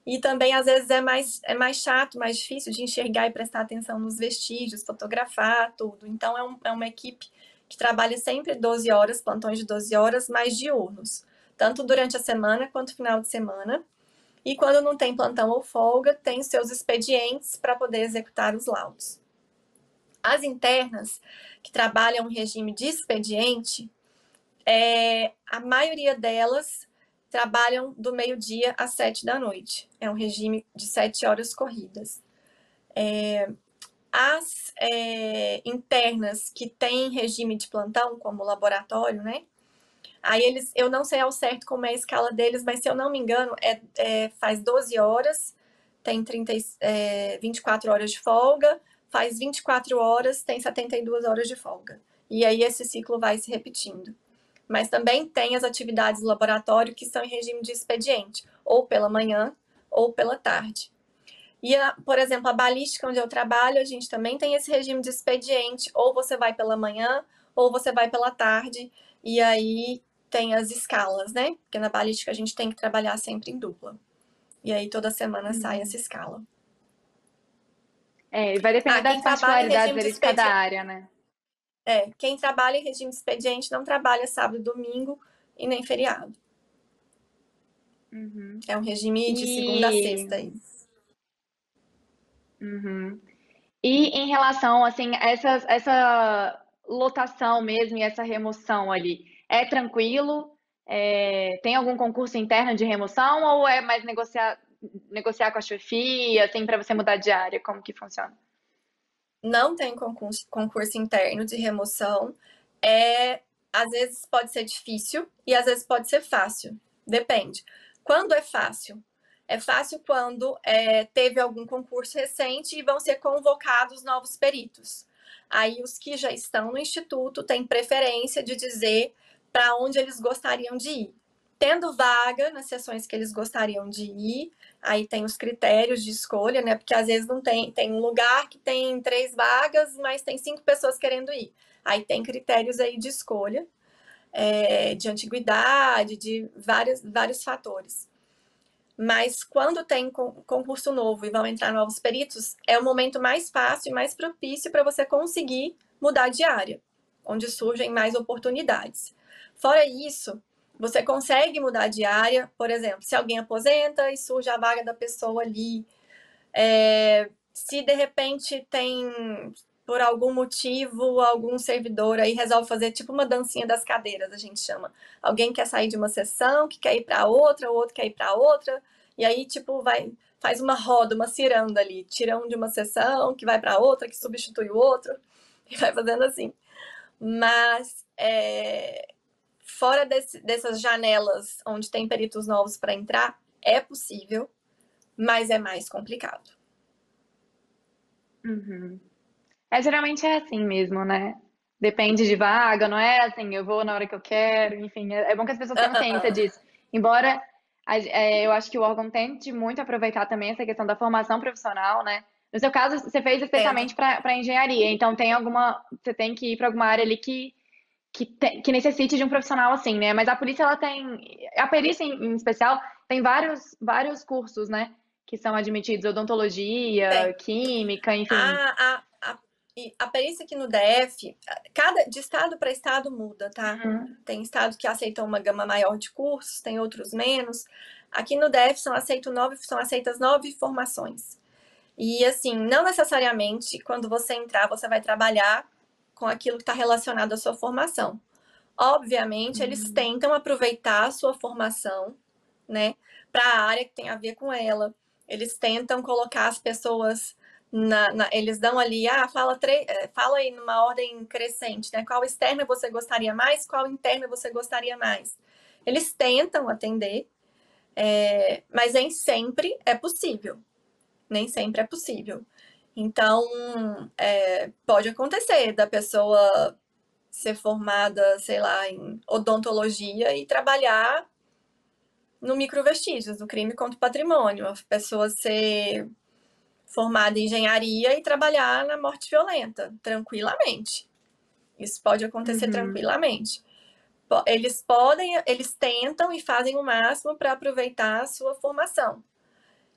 E também, às vezes, é mais, é mais chato, mais difícil de enxergar e prestar atenção nos vestígios, fotografar, tudo. Então, é, um, é uma equipe que trabalha sempre 12 horas, plantões de 12 horas, mais diurnos. Tanto durante a semana, quanto final de semana. E quando não tem plantão ou folga, tem seus expedientes para poder executar os laudos. As internas, que trabalham um regime de expediente, é, a maioria delas trabalham do meio-dia às sete da noite. É um regime de sete horas corridas. É, as é, internas que têm regime de plantão, como laboratório, né? Aí eles, eu não sei ao certo como é a escala deles, mas se eu não me engano, é, é faz 12 horas, tem 30, é, 24 horas de folga, faz 24 horas, tem 72 horas de folga. E aí esse ciclo vai se repetindo. Mas também tem as atividades do laboratório que são em regime de expediente, ou pela manhã ou pela tarde. E, a, por exemplo, a balística onde eu trabalho, a gente também tem esse regime de expediente, ou você vai pela manhã ou você vai pela tarde, e aí tem as escalas, né? Porque na balística a gente tem que trabalhar sempre em dupla. E aí toda semana uhum. sai essa escala. É, vai depender ah, das particularidades de cada área, né? É, quem trabalha em regime expediente não trabalha sábado, domingo e nem feriado. Uhum. É um regime de e... segunda a sexta. Uhum. E em relação, assim, essa, essa lotação mesmo e essa remoção ali, é tranquilo? É, tem algum concurso interno de remoção ou é mais negocia, negociar com a chefia? Tem para você mudar de área? Como que funciona? Não tem concurso, concurso interno de remoção. É, às vezes pode ser difícil e às vezes pode ser fácil. Depende. Quando é fácil? É fácil quando é, teve algum concurso recente e vão ser convocados novos peritos. Aí os que já estão no instituto têm preferência de dizer para onde eles gostariam de ir tendo vaga nas sessões que eles gostariam de ir, aí tem os critérios de escolha, né? Porque às vezes não tem, tem um lugar que tem três vagas, mas tem cinco pessoas querendo ir. Aí tem critérios aí de escolha, é, de antiguidade, de vários, vários fatores. Mas quando tem concurso novo e vão entrar novos peritos, é o momento mais fácil e mais propício para você conseguir mudar de área, onde surgem mais oportunidades. Fora isso, você consegue mudar de área, por exemplo, se alguém aposenta e surge a vaga da pessoa ali. É, se de repente tem, por algum motivo, algum servidor aí resolve fazer tipo uma dancinha das cadeiras, a gente chama. Alguém quer sair de uma sessão, que quer ir para outra, o outro quer ir para outra, e aí tipo vai faz uma roda, uma ciranda ali, tira um de uma sessão, que vai para outra, que substitui o outro, [LAUGHS] e vai fazendo assim. Mas é, fora desse, dessas janelas onde tem peritos novos para entrar, é possível, mas é mais complicado. Uhum. É, geralmente é assim mesmo, né? Depende de vaga, não é assim, eu vou na hora que eu quero, enfim, é, é bom que as pessoas tenham ciência disso. Embora é, eu acho que o órgão tente muito aproveitar também essa questão da formação profissional, né? No seu caso, você fez especialmente para engenharia, então tem alguma, você tem que ir para alguma área ali que que, te, que necessite de um profissional assim, né? Mas a polícia, ela tem. A perícia, em, em especial, tem vários, vários cursos, né? Que são admitidos: odontologia, tem. química, enfim. A, a, a, a, perícia aqui no DF, cada, de estado para estado muda, tá? Uhum. Tem estado que aceitam uma gama maior de cursos, tem outros menos. Aqui no DF são, aceito nove, são aceitas nove formações. E assim, não necessariamente quando você entrar, você vai trabalhar com aquilo que está relacionado à sua formação. Obviamente, uhum. eles tentam aproveitar a sua formação, né, para a área que tem a ver com ela. Eles tentam colocar as pessoas na, na, eles dão ali, ah, fala, eh, fala aí numa ordem crescente, né? Qual externo você gostaria mais, qual interno você gostaria mais. Eles tentam atender, é, mas nem sempre é possível. Nem sempre é possível. Então, é, pode acontecer da pessoa ser formada, sei lá, em odontologia e trabalhar no microvestígios, do crime contra o patrimônio. A pessoa ser formada em engenharia e trabalhar na morte violenta, tranquilamente. Isso pode acontecer uhum. tranquilamente. Eles podem, eles tentam e fazem o máximo para aproveitar a sua formação.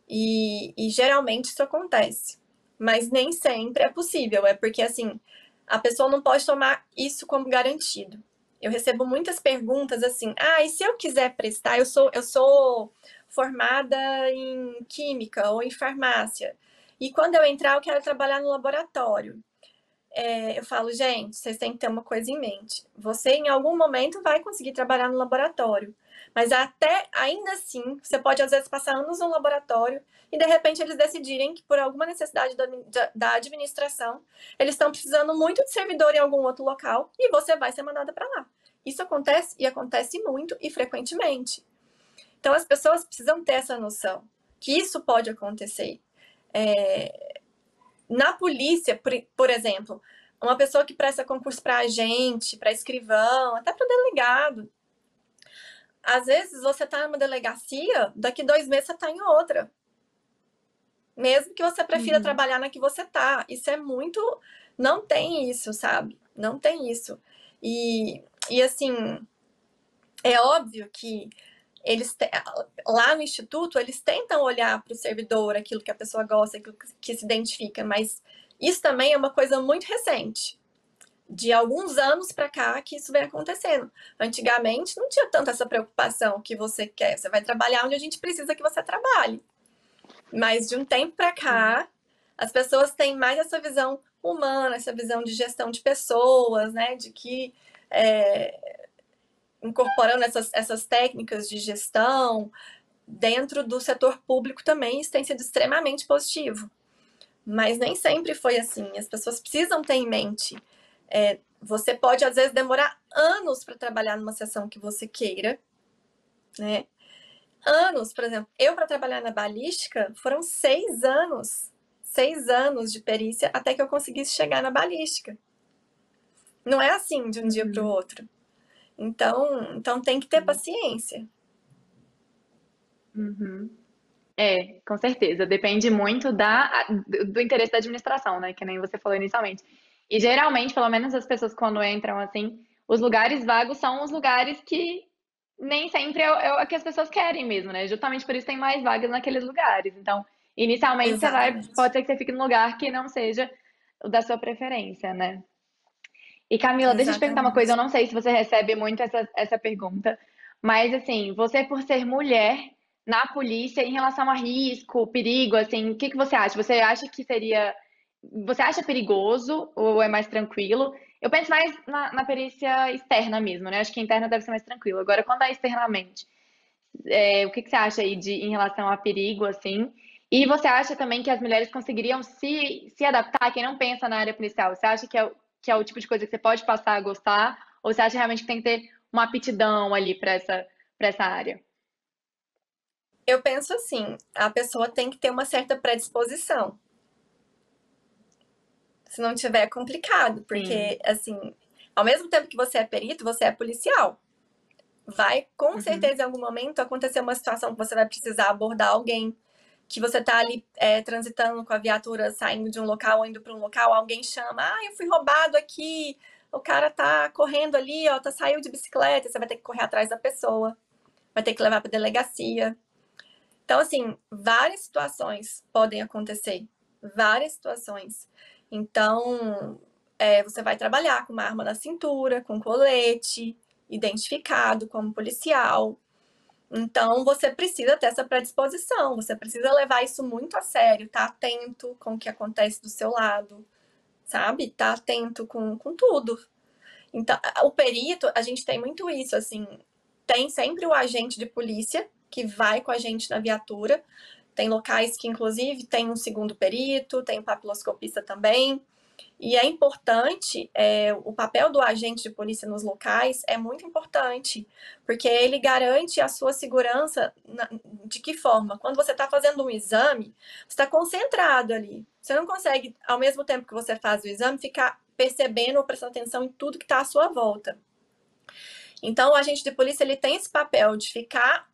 E, e geralmente isso acontece mas nem sempre é possível. É porque, assim, a pessoa não pode tomar isso como garantido. Eu recebo muitas perguntas assim: ah, e se eu quiser prestar? Eu sou, eu sou formada em química ou em farmácia. E quando eu entrar, eu quero trabalhar no laboratório. É, eu falo, gente, vocês têm que ter uma coisa em mente. Você, em algum momento, vai conseguir trabalhar no laboratório. Mas até ainda assim, você pode às vezes passar anos no laboratório e de repente eles decidirem que por alguma necessidade da, da administração, eles estão precisando muito de servidor em algum outro local e você vai ser mandada para lá. Isso acontece e acontece muito e frequentemente. Então as pessoas precisam ter essa noção que isso pode acontecer. É... Na polícia, por, por exemplo, uma pessoa que presta concurso para agente, para escrivão, até para delegado, às vezes você está numa delegacia, daqui dois meses você está em outra. Mesmo que você prefira uhum. trabalhar na que você está. Isso é muito. Não tem isso, sabe? Não tem isso. E, e assim, é óbvio que eles te... lá no instituto eles tentam olhar para o servidor aquilo que a pessoa gosta, aquilo que se identifica, mas isso também é uma coisa muito recente de alguns anos para cá que isso vem acontecendo. Antigamente não tinha tanta essa preocupação que você quer, você vai trabalhar onde a gente precisa que você trabalhe. Mas de um tempo para cá, as pessoas têm mais essa visão humana, essa visão de gestão de pessoas, né? De que é, incorporando essas, essas técnicas de gestão dentro do setor público também, isso tem sido extremamente positivo. Mas nem sempre foi assim. As pessoas precisam ter em mente é, você pode, às vezes, demorar anos para trabalhar numa sessão que você queira, né? Anos, por exemplo, eu para trabalhar na balística foram seis anos, seis anos de perícia até que eu conseguisse chegar na balística. Não é assim de um dia para o uhum. outro. Então, então tem que ter uhum. paciência. Uhum. É, com certeza. Depende muito da, do interesse da administração, né? Que nem você falou inicialmente. E geralmente, pelo menos as pessoas quando entram assim, os lugares vagos são os lugares que nem sempre é, é, é que as pessoas querem mesmo, né? Justamente por isso tem mais vagas naqueles lugares. Então, inicialmente Exatamente. você vai, pode ser que você fique num lugar que não seja o da sua preferência, né? E Camila, Exatamente. deixa eu te perguntar uma coisa, eu não sei se você recebe muito essa, essa pergunta, mas assim, você por ser mulher na polícia, em relação a risco, perigo, assim, o que, que você acha? Você acha que seria você acha perigoso ou é mais tranquilo? Eu penso mais na, na, perícia externa mesmo, né? Acho que a interna deve ser mais tranquila. Agora, quando é externamente, é, o que, que, você acha aí de, em relação a perigo, assim? E você acha também que as mulheres conseguiriam se, se adaptar, quem não pensa na área policial? Você acha que é, que é o tipo de coisa que você pode passar a gostar? Ou você acha realmente que tem que ter uma aptidão ali para essa, essa área? Eu penso assim, a pessoa tem que ter uma certa predisposição, se não tiver, é complicado, porque, Sim. assim, ao mesmo tempo que você é perito, você é policial. Vai, com uhum. certeza, em algum momento acontecer uma situação que você vai precisar abordar alguém, que você tá ali é, transitando com a viatura, saindo de um local, indo para um local, alguém chama, ah, eu fui roubado aqui, o cara tá correndo ali, ó, tá saiu de bicicleta, você vai ter que correr atrás da pessoa, vai ter que levar para delegacia. Então, assim, várias situações podem acontecer, várias situações. Então, é, você vai trabalhar com uma arma na cintura, com colete, identificado como policial. Então, você precisa ter essa predisposição, você precisa levar isso muito a sério, estar tá atento com o que acontece do seu lado, sabe? Estar tá atento com, com tudo. Então, o perito, a gente tem muito isso, assim, tem sempre o agente de polícia que vai com a gente na viatura, tem locais que, inclusive, tem um segundo perito, tem papiloscopista também. E é importante, é, o papel do agente de polícia nos locais é muito importante, porque ele garante a sua segurança na, de que forma? Quando você está fazendo um exame, você está concentrado ali. Você não consegue, ao mesmo tempo que você faz o exame, ficar percebendo ou prestando atenção em tudo que está à sua volta. Então, o agente de polícia ele tem esse papel de ficar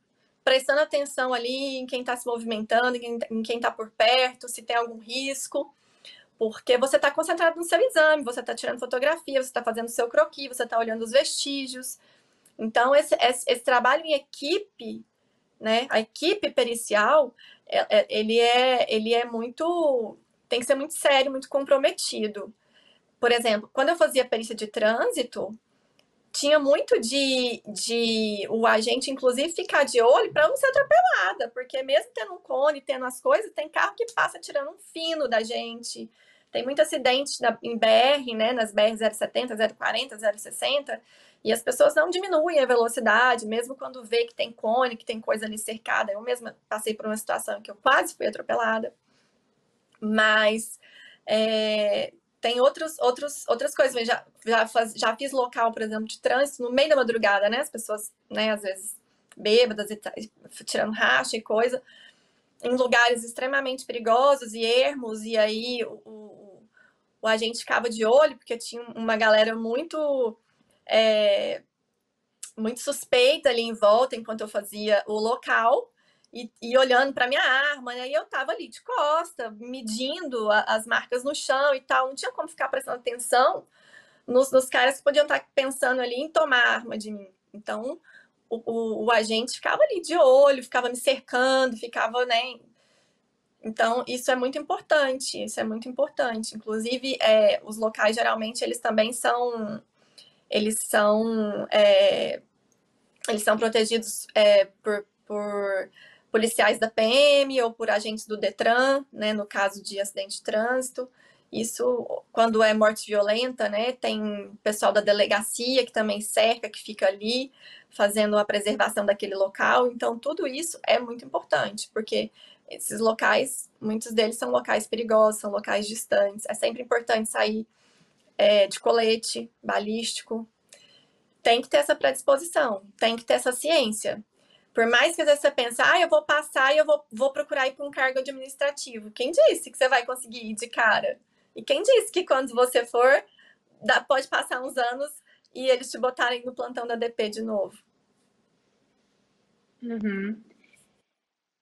prestando atenção ali em quem está se movimentando, em quem está tá por perto, se tem algum risco, porque você está concentrado no seu exame, você está tirando fotografia, você está fazendo o seu croquis, você está olhando os vestígios. Então, esse, esse, esse, trabalho em equipe, né, a equipe pericial, é, é, ele é, ele é muito, tem que ser muito sério, muito comprometido. Por exemplo, quando eu fazia perícia de trânsito, tinha muito de, de o agente, inclusive, ficar de olho para não ser atropelada, porque mesmo tendo um cone, tendo as coisas, tem carro que passa tirando um fino da gente. Tem muito acidente na, em BR, né? Nas BR 070, 040, 060, e as pessoas não diminuem a velocidade, mesmo quando vê que tem cone, que tem coisa ali cercada. Eu mesma passei por uma situação que eu quase fui atropelada, mas é, tem outros, outros, outras coisas. Eu já, já, faz, já fiz local, por exemplo, de trânsito no meio da madrugada, né? As pessoas, né, às vezes bêbadas tá, e tirando racha e coisa, em lugares extremamente perigosos e ermos, e aí o, o, o agente ficava de olho, porque tinha uma galera muito. É, muito suspeita ali em volta enquanto eu fazia o local e, e olhando para minha arma, né? E eu tava ali de costa, medindo a, as marcas no chão e tal. Não tinha como ficar prestando atenção nos, nos caras que podiam estar tá pensando ali em tomar arma de mim. Então, o, o, o, agente ficava ali de olho, ficava me cercando, ficava, né? Então, isso é muito importante, isso é muito importante. Inclusive, é, os locais, geralmente, eles também são, eles são, é, eles são protegidos é, por, por policiais da PM ou por agentes do Detran, né, no caso de acidente de trânsito. Isso, quando é morte violenta, né, tem pessoal da delegacia que também cerca, que fica ali fazendo a preservação daquele local. Então, tudo isso é muito importante, porque esses locais, muitos deles são locais perigosos, são locais distantes. É sempre importante sair é, de colete balístico. Tem que ter essa predisposição, tem que ter essa ciência. Por mais que às vezes você pense, ah, eu vou passar e eu vou, vou procurar ir para um cargo administrativo. Quem disse que você vai conseguir ir de cara? E quem disse que quando você for, dá, pode passar uns anos e eles te botarem no plantão da DP de novo? Uhum.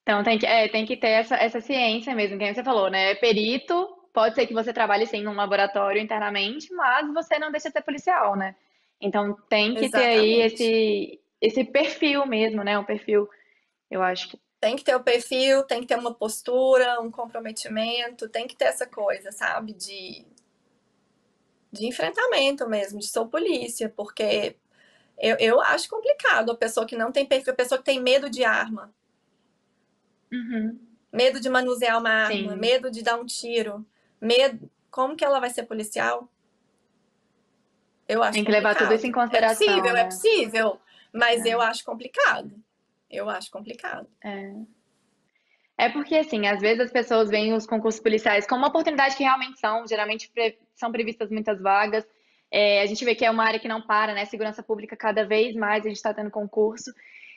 Então tem que, é, tem que ter essa, essa ciência mesmo, que você falou, né? É perito, pode ser que você trabalhe sim num laboratório internamente, mas você não deixa de ser policial, né? Então tem que Exatamente. ter aí esse, esse perfil mesmo, né? Um perfil, eu acho que. Tem que ter o perfil, tem que ter uma postura, um comprometimento, tem que ter essa coisa, sabe? De, de enfrentamento mesmo, de sou polícia, porque eu, eu acho complicado a pessoa que não tem perfil, a pessoa que tem medo de arma. Uhum. Medo de manusear uma arma, Sim. medo de dar um tiro, medo. Como que ela vai ser policial? Eu acho Tem que complicado. levar tudo isso em é consideração. É né? possível, né? é possível. Mas é. eu acho complicado. Eu acho complicado. É. É porque, assim, às vezes as pessoas veem os concursos policiais como uma oportunidade que realmente são. Geralmente pre são previstas muitas vagas. É, a gente vê que é uma área que não para, né? Segurança pública, cada vez mais a gente está tendo concurso.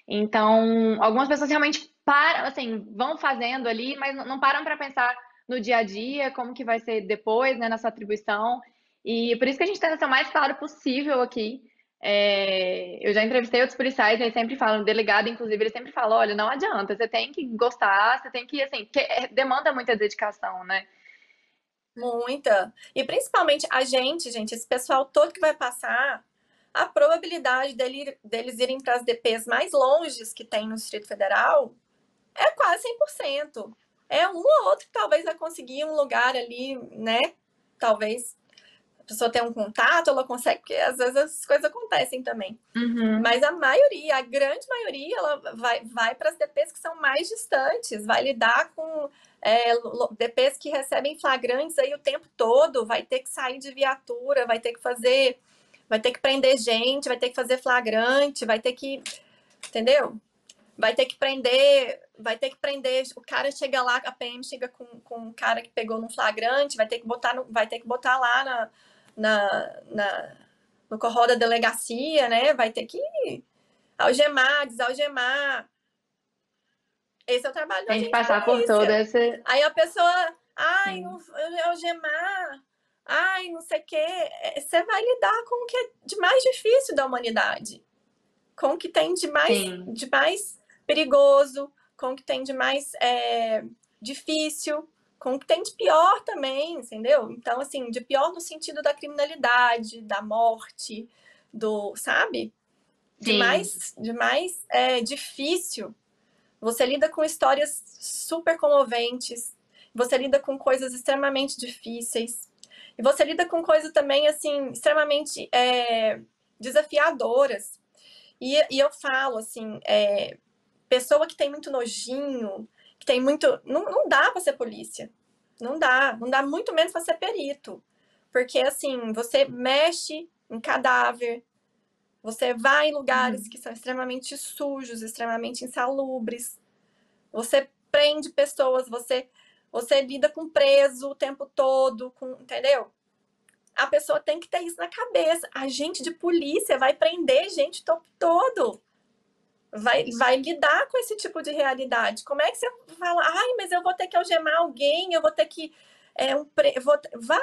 Então, algumas pessoas realmente param, assim, vão fazendo ali, mas não param para pensar no dia a dia, como que vai ser depois, né, na sua atribuição. E por isso que a gente tenta tá ser o mais claro possível aqui, é, eu já entrevistei outros policiais, eles sempre falam, delegado, inclusive, eles sempre falam, olha, não adianta, você tem que gostar, você tem que, assim, porque é, demanda muita dedicação, né? Muita. E principalmente a gente, gente, esse pessoal todo que vai passar, a probabilidade dele, deles irem para as DPs mais longes que tem no Distrito Federal é quase 100%. É um ou outro que talvez vai conseguir um lugar ali, né? Talvez pessoa tem um contato, ela consegue, porque às vezes as coisas acontecem também. Uhum. Mas a maioria, a grande maioria, ela vai, vai para as DPs que são mais distantes, vai lidar com é, DPs que recebem flagrantes aí o tempo todo, vai ter que sair de viatura, vai ter que fazer, vai ter que prender gente, vai ter que fazer flagrante, vai ter que, entendeu? Vai ter que prender vai ter que prender, o cara chega lá, a PM chega com, com um cara que pegou num flagrante, vai ter que botar, no, vai ter que botar lá na, na, na, no corral da delegacia, né? Vai ter que algemar, desalgemar. Esse é o trabalho. Tem que passar por toda essa. Aí a pessoa, ai, não, eu algemar, ai, não sei o quê. É, você vai lidar com o que é de mais difícil da humanidade, com o que tem de mais, de mais perigoso, com o que tem de mais é, difícil com o que tem de pior também, entendeu? Então, assim, de pior no sentido da criminalidade, da morte, do, sabe? De Sim. mais, de mais é, difícil. Você lida com histórias super comoventes, você lida com coisas extremamente difíceis, e você lida com coisas também, assim, extremamente é, desafiadoras. E, e, eu falo, assim, é, pessoa que tem muito nojinho, tem muito. Não, não dá para ser polícia. Não dá. Não dá muito menos para ser perito. Porque, assim, você mexe em cadáver, você vai em lugares uhum. que são extremamente sujos, extremamente insalubres, você prende pessoas, você, você lida com preso o tempo todo, com, entendeu? A pessoa tem que ter isso na cabeça. A gente de polícia vai prender gente o tempo todo vai, vai lidar com esse tipo de realidade. Como é que você fala, ai, mas eu vou ter que algemar alguém, eu vou ter que. É, um pre... vou... Vai!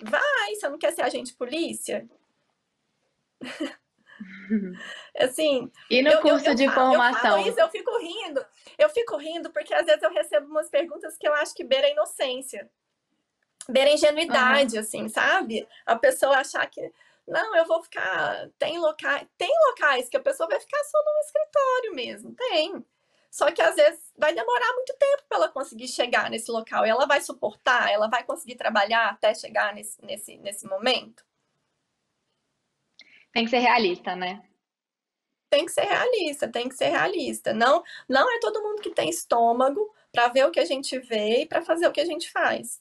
Vai! Você não quer ser agente polícia? [LAUGHS] assim. E no eu, curso eu, eu, de formação? Eu, isso, eu fico rindo, eu fico rindo, porque às vezes eu recebo umas perguntas que eu acho que beira inocência. Beira ingenuidade, uhum. assim, sabe? A pessoa achar que. Não, eu vou ficar. Tem locais, tem locais que a pessoa vai ficar só no escritório mesmo, tem. Só que às vezes vai demorar muito tempo para ela conseguir chegar nesse local. E ela vai suportar, ela vai conseguir trabalhar até chegar nesse, nesse, nesse momento. Tem que ser realista, né? Tem que ser realista, tem que ser realista. Não, não é todo mundo que tem estômago para ver o que a gente vê e para fazer o que a gente faz.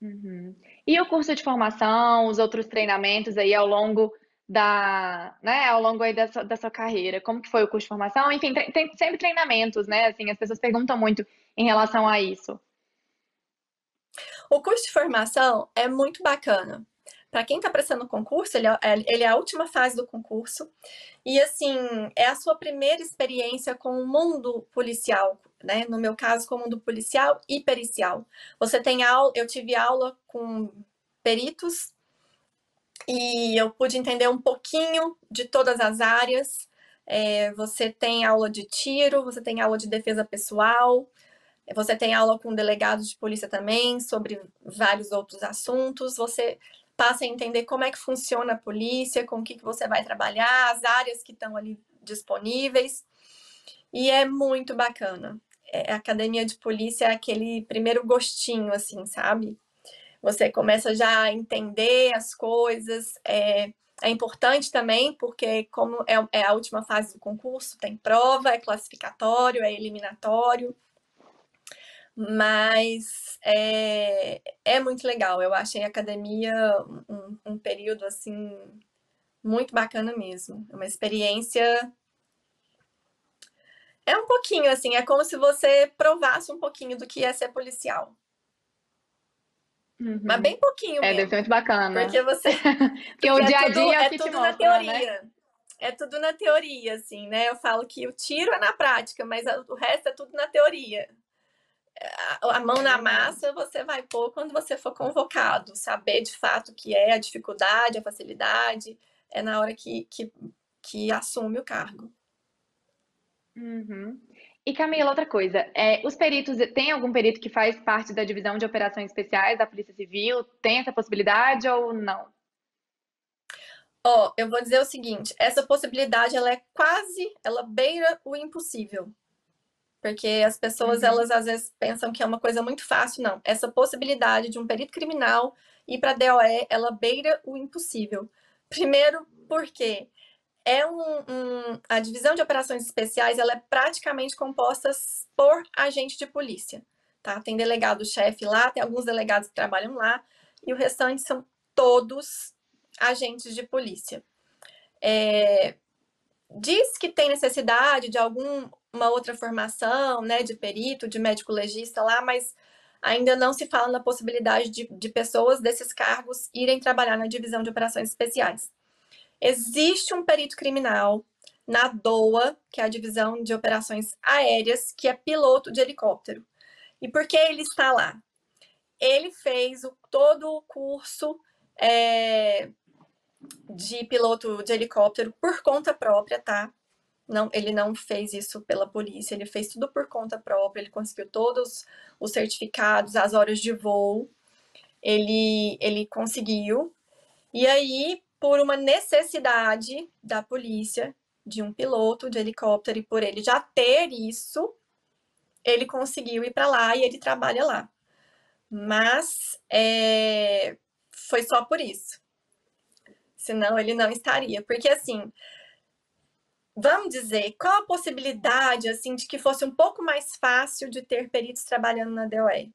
Uhum. E o curso de formação, os outros treinamentos aí ao longo da, né, ao longo aí da sua, da sua carreira? Como que foi o curso de formação? Enfim, tem, tem sempre treinamentos, né? Assim, as pessoas perguntam muito em relação a isso. O curso de formação é muito bacana, para quem está prestando concurso, ele é, é, ele é a última fase do concurso. E assim, é a sua primeira experiência com o mundo policial, né? No meu caso, com o mundo policial e pericial. Você tem aula, eu tive aula com peritos e eu pude entender um pouquinho de todas as áreas. É, você tem aula de tiro, você tem aula de defesa pessoal, você tem aula com delegados de polícia também sobre vários outros assuntos. Você passa tá a entender como é que funciona a polícia, com o que, que você vai trabalhar, as áreas que estão ali disponíveis. E é muito bacana. É, a academia de polícia é aquele primeiro gostinho, assim, sabe? Você começa já a entender as coisas. É, é importante também, porque como é, é a última fase do concurso, tem prova, é classificatório, é eliminatório mas é, é muito legal. Eu achei a academia um, um período assim muito bacana mesmo. É uma experiência. É um pouquinho assim, é como se você provasse um pouquinho do que é ser policial. Uhum. Mas bem pouquinho mesmo. É, deve ser muito bacana. Porque você. [LAUGHS] porque, o é dia a dia é, é tudo, na né? teoria. É tudo na teoria, assim, né? Eu falo que o tiro é na prática, mas o resto é tudo na teoria a mão na é. massa você vai pôr quando você for convocado, saber de fato o que é a dificuldade, a facilidade, é na hora que, que, que assume o cargo. Uhum. E Camila, outra coisa, é, os peritos, tem algum perito que faz parte da divisão de operações especiais da Polícia Civil? Tem essa possibilidade ou não? Ó, oh, eu vou dizer o seguinte, essa possibilidade ela é quase, ela beira o impossível, porque as pessoas, uhum. elas às vezes pensam que é uma coisa muito fácil, não. Essa possibilidade de um perito criminal ir para a DOE, ela beira o impossível. Primeiro, porque é um, um, a divisão de operações especiais, ela é praticamente composta por agente de polícia, tá? Tem delegado-chefe lá, tem alguns delegados que trabalham lá, e o restante são todos agentes de polícia. É, diz que tem necessidade de alguma outra formação, né, de perito, de médico legista lá, mas ainda não se fala na possibilidade de, de pessoas desses cargos irem trabalhar na divisão de operações especiais. Existe um perito criminal na DOA, que é a divisão de operações aéreas, que é piloto de helicóptero. E por que ele está lá? Ele fez o, todo o curso é, de piloto de helicóptero por conta própria, tá? Não, ele não fez isso pela polícia, ele fez tudo por conta própria, ele conseguiu todos os certificados, as horas de voo, ele, ele conseguiu. E aí, por uma necessidade da polícia, de um piloto de helicóptero, e por ele já ter isso, ele conseguiu ir para lá e ele trabalha lá. Mas é, foi só por isso senão ele não estaria. Porque assim, vamos dizer, qual a possibilidade assim de que fosse um pouco mais fácil de ter peritos trabalhando na DOE?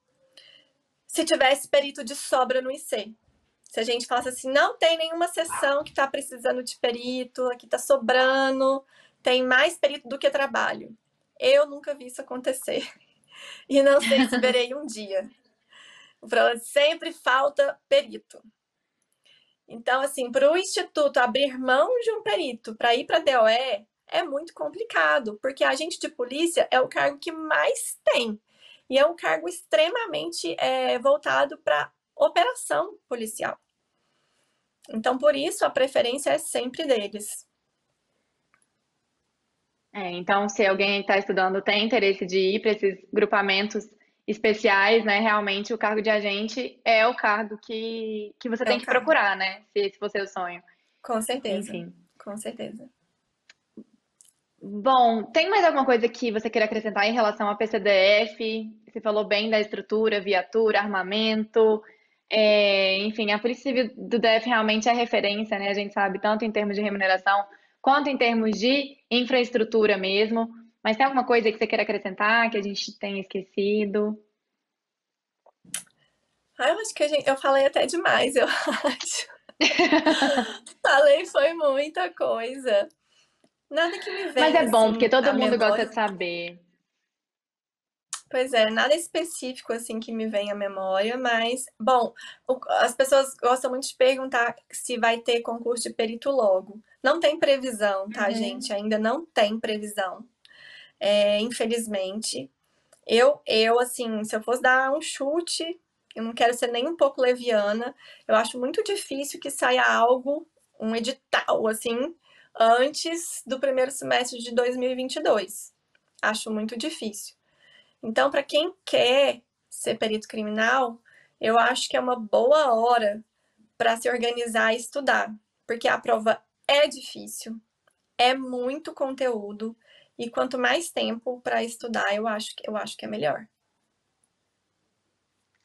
Se tivesse perito de sobra no IC. Se a gente falasse assim, não tem nenhuma sessão que está precisando de perito, aqui está sobrando, tem mais perito do que trabalho. Eu nunca vi isso acontecer. [LAUGHS] E não sei se verei um dia. O problema é sempre falta perito. Então, assim, para o Instituto abrir mão de um perito para ir para a DOE é muito complicado, porque agente de polícia é o cargo que mais tem. E é um cargo extremamente é, voltado para operação policial. Então, por isso, a preferência é sempre deles. É, então, se alguém está estudando tem interesse de ir para esses grupamentos especiais, né? Realmente o cargo de agente é o cargo que, que você é tem que cargo. procurar, né? Se esse for seu sonho. Com certeza. Enfim. Com certeza. Bom, tem mais alguma coisa que você queira acrescentar em relação à PCDF? Você falou bem da estrutura, viatura, armamento. É, enfim, a Polícia Civil do DF realmente é referência, né? A gente sabe tanto em termos de remuneração quanto em termos de infraestrutura mesmo. Mas tem alguma coisa que você queira acrescentar que a gente tenha esquecido? Ah, eu acho que a gente, eu falei até demais, eu [LAUGHS] acho. [LAUGHS] falei foi muita coisa. Nada que me vem. Mas é bom, assim, porque todo mundo memória. gosta de saber. Pois é, nada específico assim que me vem à memória, mas bom, o, as pessoas gostam muito de perguntar se vai ter concurso de perito logo. Não tem previsão, tá, uhum. gente? Ainda não tem previsão é, infelizmente. Eu, eu, assim, se eu fosse dar um chute, eu não quero ser nem um pouco leviana, eu acho muito difícil que saia algo, um edital, assim, antes do primeiro semestre de 2022. Acho muito difícil. Então, para quem quer ser perito criminal, eu acho que é uma boa hora para se organizar e estudar, porque a prova é difícil, é muito conteúdo, e quanto mais tempo para estudar, eu acho, eu acho que é melhor.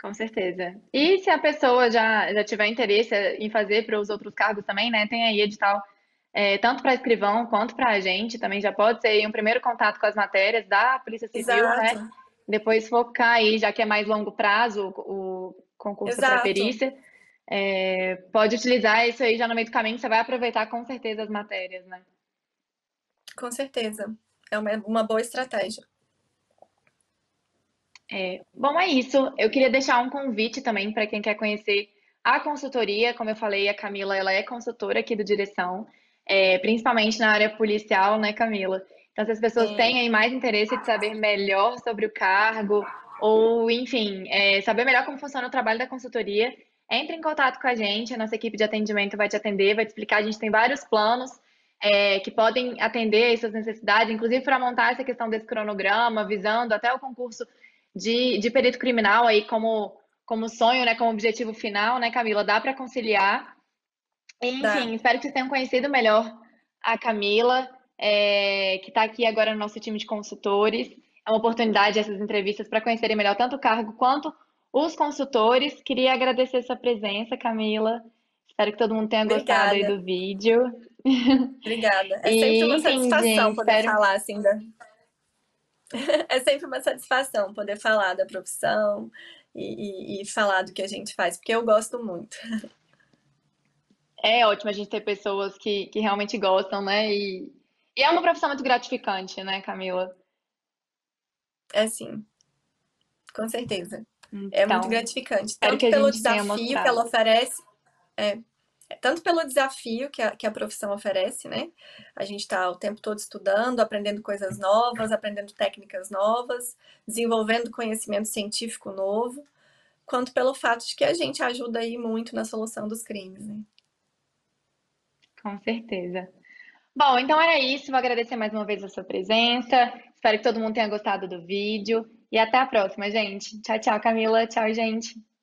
Com certeza. E se a pessoa já, já tiver interesse em fazer para os outros cargos também, né? Tem aí edital é, tanto para escrivão quanto para a gente, também já pode ser um primeiro contato com as matérias da Polícia Civil, né? Exato. né? Depois focar aí, já que é mais longo prazo o concurso para perícia, é, pode utilizar isso aí já no meio do caminho, você vai aproveitar com certeza as matérias, né? Com certeza é uma, uma boa estratégia. É, bom, é isso. Eu queria deixar um convite também para quem quer conhecer a consultoria. Como eu falei, a Camila ela é consultora aqui do Direção, é, principalmente na área policial, né, Camila? Então, se as pessoas Sim. têm aí mais interesse de saber melhor sobre o cargo, ou, enfim, é, saber melhor como funciona o trabalho da consultoria, entre em contato com a gente, a nossa equipe de atendimento vai te atender, vai te explicar. A gente tem vários planos é, que podem atender essas necessidades, inclusive para montar essa questão desse cronograma, visando até o concurso de, de perito criminal aí como, como sonho, né, como objetivo final, né, Camila? Dá para conciliar. Enfim, espero que vocês tenham conhecido melhor a Camila, é, que está aqui agora no nosso time de consultores. É uma oportunidade essas entrevistas para conhecerem melhor tanto o cargo quanto os consultores. Queria agradecer sua presença, Camila. Espero que todo mundo tenha gostado do vídeo. Obrigada. É sempre uma satisfação entendi, poder espero... falar assim da. [LAUGHS] é sempre uma satisfação poder falar da profissão e, e, e falar do que a gente faz, porque eu gosto muito. É ótimo a gente ter pessoas que, que realmente gostam, né? E, e é uma profissão muito gratificante, né, Camila? É sim. Com certeza. Então, é muito então, gratificante. Tanto pelo desafio que ela oferece. É, tanto pelo desafio que a, que a profissão oferece, né? A gente está o tempo todo estudando, aprendendo coisas novas, aprendendo técnicas novas, desenvolvendo conhecimento científico novo, quanto pelo fato de que a gente ajuda aí muito na solução dos crimes, né? Com certeza. Bom, então era isso. Vou agradecer mais uma vez a sua presença. Espero que todo mundo tenha gostado do vídeo. E até a próxima, gente. Tchau, tchau, Camila. Tchau, gente.